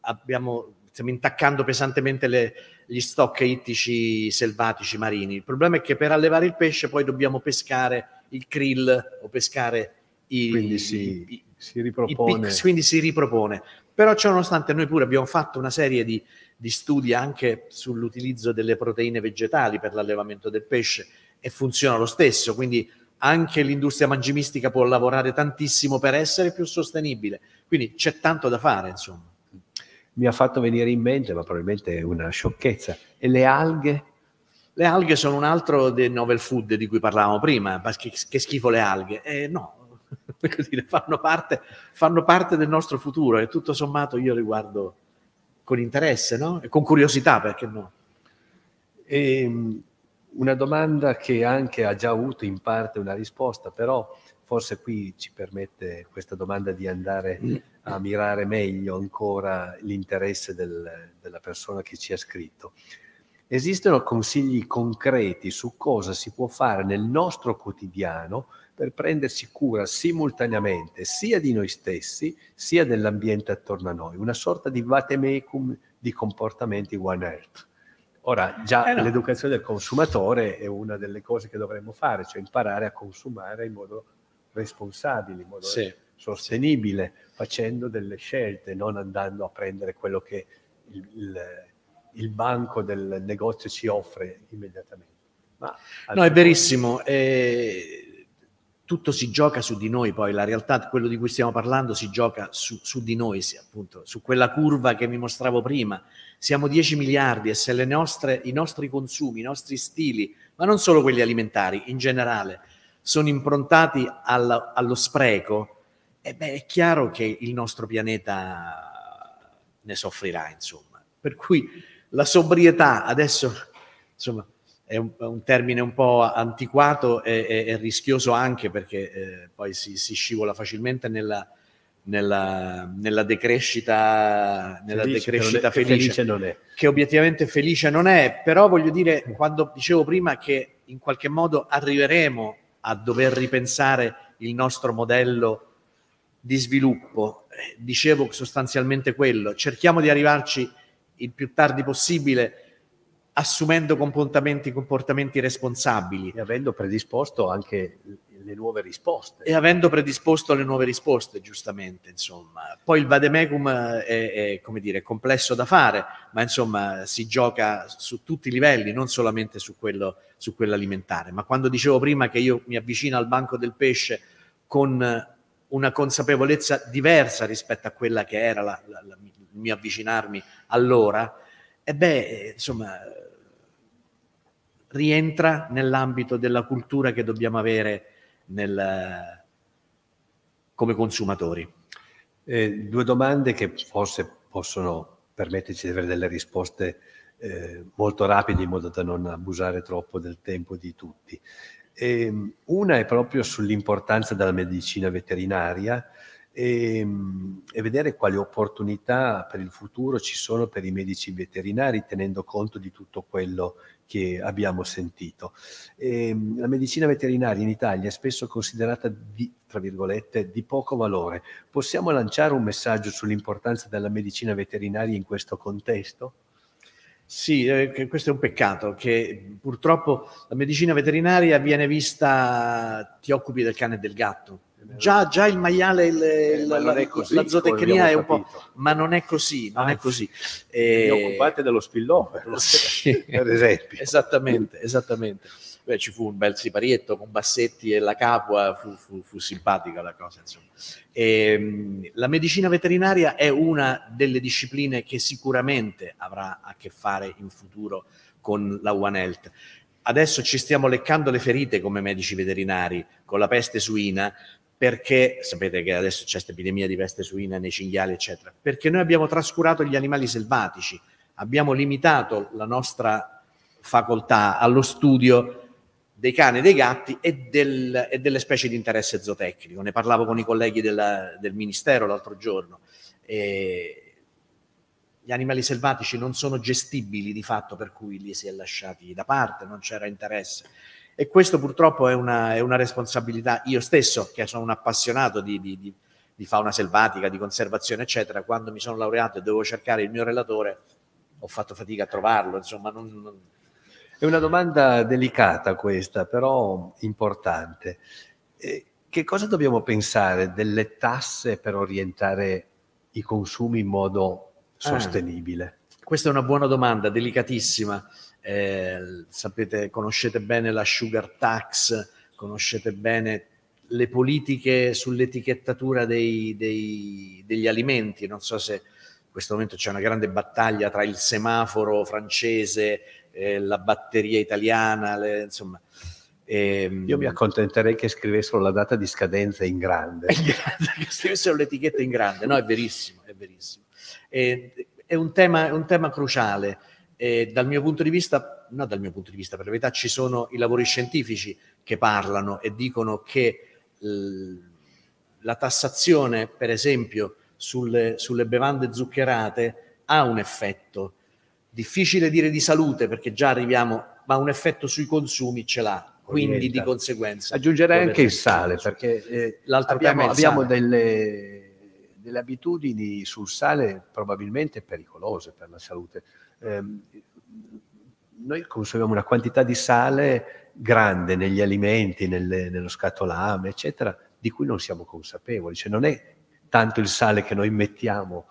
abbiamo, stiamo intaccando pesantemente le, gli stock ittici selvatici marini. Il problema è che per allevare il pesce poi dobbiamo pescare il krill o pescare i... Quindi si, i, si ripropone. I pics, quindi si ripropone. Però ciononostante noi pure abbiamo fatto una serie di di studi anche sull'utilizzo delle proteine vegetali per l'allevamento del pesce e funziona lo stesso, quindi anche l'industria mangimistica può lavorare tantissimo per essere più sostenibile, quindi c'è tanto da fare insomma. Mi ha fatto venire in mente, ma probabilmente è una sciocchezza, e le alghe le alghe sono un altro dei novel food di cui parlavamo prima, che, che schifo le alghe. Eh, no, fanno parte, fanno parte del nostro futuro e tutto sommato io le guardo con interesse no? e con curiosità, perché no? E, ehm, una domanda che anche ha già avuto in parte una risposta, però forse qui ci permette questa domanda di andare a mirare meglio ancora l'interesse del, della persona che ci ha scritto. Esistono consigli concreti su cosa si può fare nel nostro quotidiano per prendersi cura simultaneamente sia di noi stessi sia dell'ambiente attorno a noi, una sorta di vatemecum di comportamenti One Earth. Ora, già eh no. l'educazione del consumatore è una delle cose che dovremmo fare, cioè imparare a consumare in modo responsabile, in modo sì. sostenibile, facendo delle scelte, non andando a prendere quello che il, il, il banco del negozio ci offre immediatamente. Ma, no, è verissimo. Eh tutto si gioca su di noi poi, la realtà, quello di cui stiamo parlando si gioca su, su di noi, appunto, su quella curva che vi mostravo prima. Siamo 10 miliardi e se nostre, i nostri consumi, i nostri stili, ma non solo quelli alimentari, in generale, sono improntati alla, allo spreco, e eh beh, è chiaro che il nostro pianeta ne soffrirà, insomma. Per cui la sobrietà adesso, insomma, è un, un, termine un po' antiquato e, e rischioso anche perché eh, poi si, si, scivola facilmente nella, nella, nella decrescita, nella felice, decrescita che felice, felice non è. che obiettivamente felice non è, però voglio dire, quando dicevo prima che in qualche modo arriveremo a dover ripensare il nostro modello di sviluppo, eh, dicevo sostanzialmente quello, cerchiamo di arrivarci il più tardi possibile assumendo comportamenti, comportamenti responsabili. E avendo predisposto anche le nuove risposte. E avendo predisposto le nuove risposte, giustamente, insomma. Poi il vademecum è, è, come dire, complesso da fare, ma insomma si gioca su tutti i livelli, non solamente su quello, su quello alimentare. Ma quando dicevo prima che io mi avvicino al banco del pesce con una consapevolezza diversa rispetto a quella che era la, la, la, il mio avvicinarmi allora, e beh, insomma rientra nell'ambito della cultura che dobbiamo avere nel, come consumatori. Eh, due domande che forse possono permetterci di avere delle risposte eh, molto rapide in modo da non abusare troppo del tempo di tutti. Eh, una è proprio sull'importanza della medicina veterinaria e, ehm, e, vedere quali opportunità per il futuro ci sono per i medici veterinari tenendo conto di tutto quello che abbiamo sentito. E, ehm, la medicina veterinaria in Italia è spesso considerata di, tra virgolette, di poco valore. Possiamo lanciare un messaggio sull'importanza della medicina veterinaria in questo contesto? Sì, eh, questo è un peccato che purtroppo la medicina veterinaria viene vista ti occupi del cane e del gatto, già, già il maiale, il, eh, il, ma la, così, la, zootecnia è un capito. po', ma non è così, non ah, è così. E... Eh, occupate dello spillover, sì. per esempio. Esattamente, esattamente. Beh, ci fu un bel siparietto con Bassetti e la capua, fu, fu, fu simpatica la cosa. E, ehm, la medicina veterinaria è una delle discipline che sicuramente avrà a che fare in futuro con la One Health. Adesso ci stiamo leccando le ferite come medici veterinari con la peste suina, perché sapete che adesso c'è questa epidemia di peste suina nei cinghiali, eccetera, perché noi abbiamo trascurato gli animali selvatici, abbiamo limitato la nostra facoltà allo studio dei cani, dei gatti e, del, e delle specie di interesse zootecnico. Ne parlavo con i colleghi della, del Ministero l'altro giorno. E gli animali selvatici non sono gestibili di fatto, per cui li si è lasciati da parte, non c'era interesse. E questo purtroppo è una, è una responsabilità. Io stesso, che sono un appassionato di, di, di, di fauna selvatica, di conservazione, eccetera, quando mi sono laureato e dovevo cercare il mio relatore, ho fatto fatica a trovarlo, insomma, non, non... È una domanda delicata questa, però importante. Eh, che cosa dobbiamo pensare delle tasse per orientare i consumi in modo ah, sostenibile? Ah, questa è una buona domanda, delicatissima eh, sapete, conoscete bene la sugar tax, conoscete bene le politiche sull'etichettatura dei, dei, degli alimenti, non so se in questo momento c'è una grande battaglia tra il semaforo francese, eh, la batteria italiana, le, insomma... Ehm, Io mi accontenterei che scrivessero la data di scadenza in grande. che scrivessero l'etichetta in grande, no, è verissimo, è verissimo. E, eh, è, un tema, è un tema cruciale e dal mio punto di vista, no dal mio punto di vista, per la verità ci sono i lavori scientifici che parlano e dicono che la tassazione, per esempio, sulle, sulle bevande zuccherate ha un effetto. Difficile dire di salute perché già arriviamo, ma un effetto sui consumi ce l'ha quindi di conseguenza aggiungerei anche il sale perché eh, abbiamo, il abbiamo Delle, delle, abitudini sul sale probabilmente pericolose per la salute Ehm, noi consumiamo una quantità di sale grande negli alimenti, nelle, nello scatolame, eccetera, di cui non siamo consapevoli. Cioè non è tanto il sale che noi mettiamo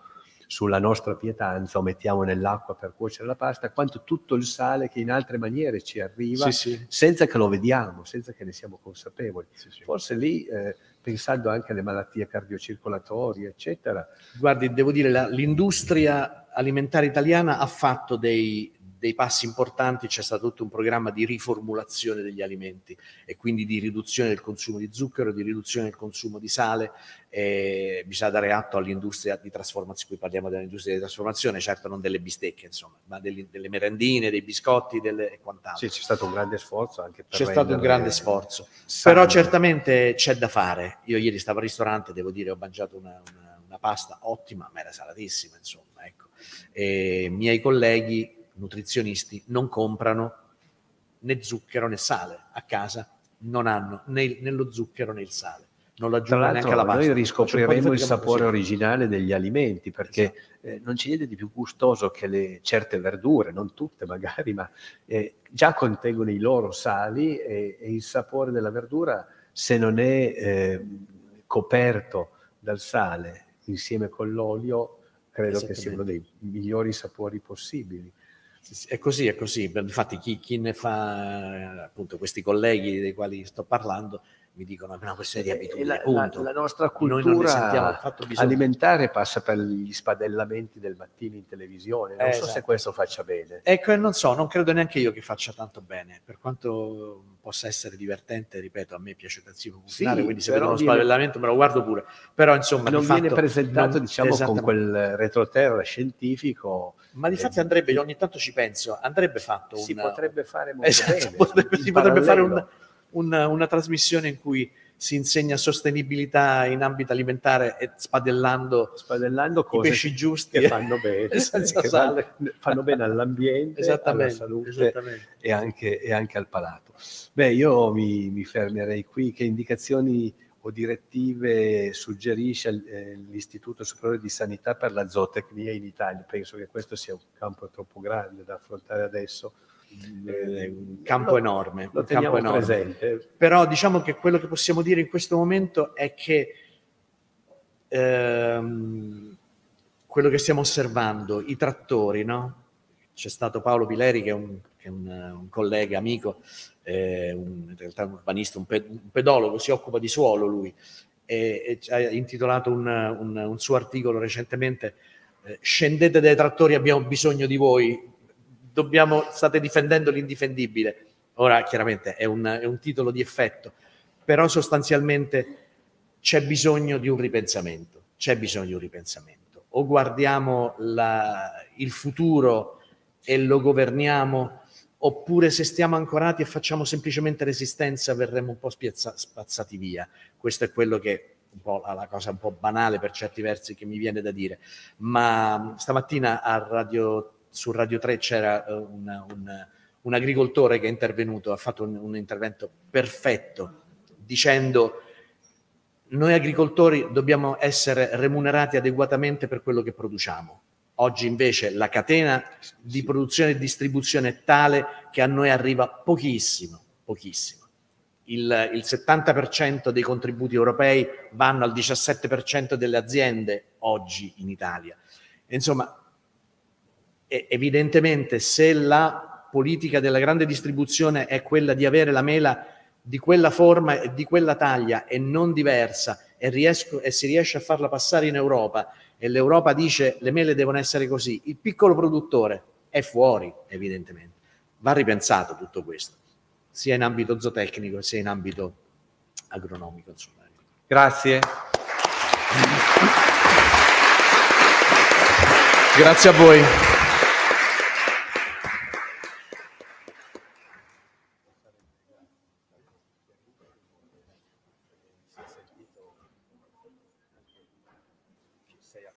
sulla nostra pietanza o mettiamo nell'acqua per cuocere la pasta, quanto tutto il sale che in altre maniere ci arriva sì, sì. senza che lo vediamo, senza che ne siamo consapevoli. Sì, Forse lì eh, pensando anche alle malattie cardiocircolatorie, eccetera. Guardi, devo dire, la, l'industria alimentare italiana ha fatto dei dei passi importanti c'è stato tutto un programma di riformulazione degli alimenti e quindi di riduzione del consumo di zucchero, di riduzione del consumo di sale. E bisogna dare atto all'industria di trasformazione, qui parliamo dell'industria di trasformazione, certo non delle bistecche, insomma, ma delle, delle merendine, dei biscotti delle, e quant'altro. Sì, c'è stato un grande sforzo anche per C'è stato un grande sforzo, sano. però certamente c'è da fare. Io ieri stavo al ristorante, devo dire, ho mangiato una, una, una pasta ottima, ma era salatissima, insomma. Ecco. E, miei colleghi nutrizionisti non comprano né zucchero né sale a casa, non hanno né, né lo zucchero né il sale. Non lo aggiungono neanche alla pasta. Noi riscopriremo il sapore così. originale degli alimenti perché esatto. eh, non c'è niente di più gustoso che le, certe verdure, non tutte magari, ma eh, già contengono i loro sali e, e, il sapore della verdura, se non è eh, coperto dal sale insieme con l'olio, credo che sia uno dei migliori sapori possibili. È così, è così. Infatti chi, chi ne fa, appunto, questi colleghi dei quali sto parlando, mi dicono è una questione di eh, abitudine. La, la, la, nostra cultura alimentare passa per gli spadellamenti del mattino in televisione. Non eh, so esatto. se questo faccia bene. Ecco, e non so, non credo neanche io che faccia tanto bene, per quanto possa essere divertente, ripeto, a me piace tantissimo cucinare, sì, quindi se vedo uno spadellamento me lo guardo pure. Però insomma, non viene fatto, presentato non, diciamo con quel retroterra scientifico. Ma di fatto andrebbe, ogni tanto ci penso, andrebbe fatto un... Si potrebbe fare molto esatto, bene. Potrebbe, si potrebbe fare un una, una trasmissione in cui si insegna sostenibilità in ambito alimentare e spadellando, spadellando i pesci giusti che fanno bene, che fanno, fanno bene all'ambiente, alla salute e anche, e anche, al palato. Beh, io mi, mi, fermerei qui. Che indicazioni o direttive suggerisce eh, l'Istituto Superiore di Sanità per la zootecnia in Italia? Penso che questo sia un campo troppo grande da affrontare adesso un eh, campo lo, enorme. Lo campo enorme. presente. Però diciamo che quello che possiamo dire in questo momento è che ehm, quello che stiamo osservando, i trattori, no? C'è stato Paolo Pileri che è un, che è un, un collega, amico, eh, un, in realtà un urbanista, un, pe, un pedologo, si occupa di suolo lui, e, e ha intitolato un, un, un, suo articolo recentemente eh, Scendete dai trattori, abbiamo bisogno di voi, dobbiamo, state difendendo l'indifendibile. Ora chiaramente è un, è un titolo di effetto, però sostanzialmente c'è bisogno di un ripensamento, c'è bisogno di un ripensamento. O guardiamo la, il futuro e lo governiamo, oppure se stiamo ancorati e facciamo semplicemente resistenza verremo un po' spiazza, spazzati via. Questo è quello che un po' la cosa un po' banale per certi versi che mi viene da dire, ma stamattina a Radio su Radio 3 c'era eh, un, un, un agricoltore che è intervenuto, ha fatto un, un intervento perfetto dicendo noi agricoltori dobbiamo essere remunerati adeguatamente per quello che produciamo. Oggi invece la catena di produzione e distribuzione è tale che a noi arriva pochissimo, pochissimo. Il, il 70% dei contributi europei vanno al 17% delle aziende oggi in Italia. Insomma, evidentemente se la politica della grande distribuzione è quella di avere la mela di quella forma e di quella taglia e non diversa e, riesco, e si riesce a farla passare in Europa e l'Europa dice le mele devono essere così, il piccolo produttore è fuori evidentemente. Va ripensato tutto questo, sia in ambito zootecnico sia in ambito agronomico. Insomma. Grazie. Grazie a voi.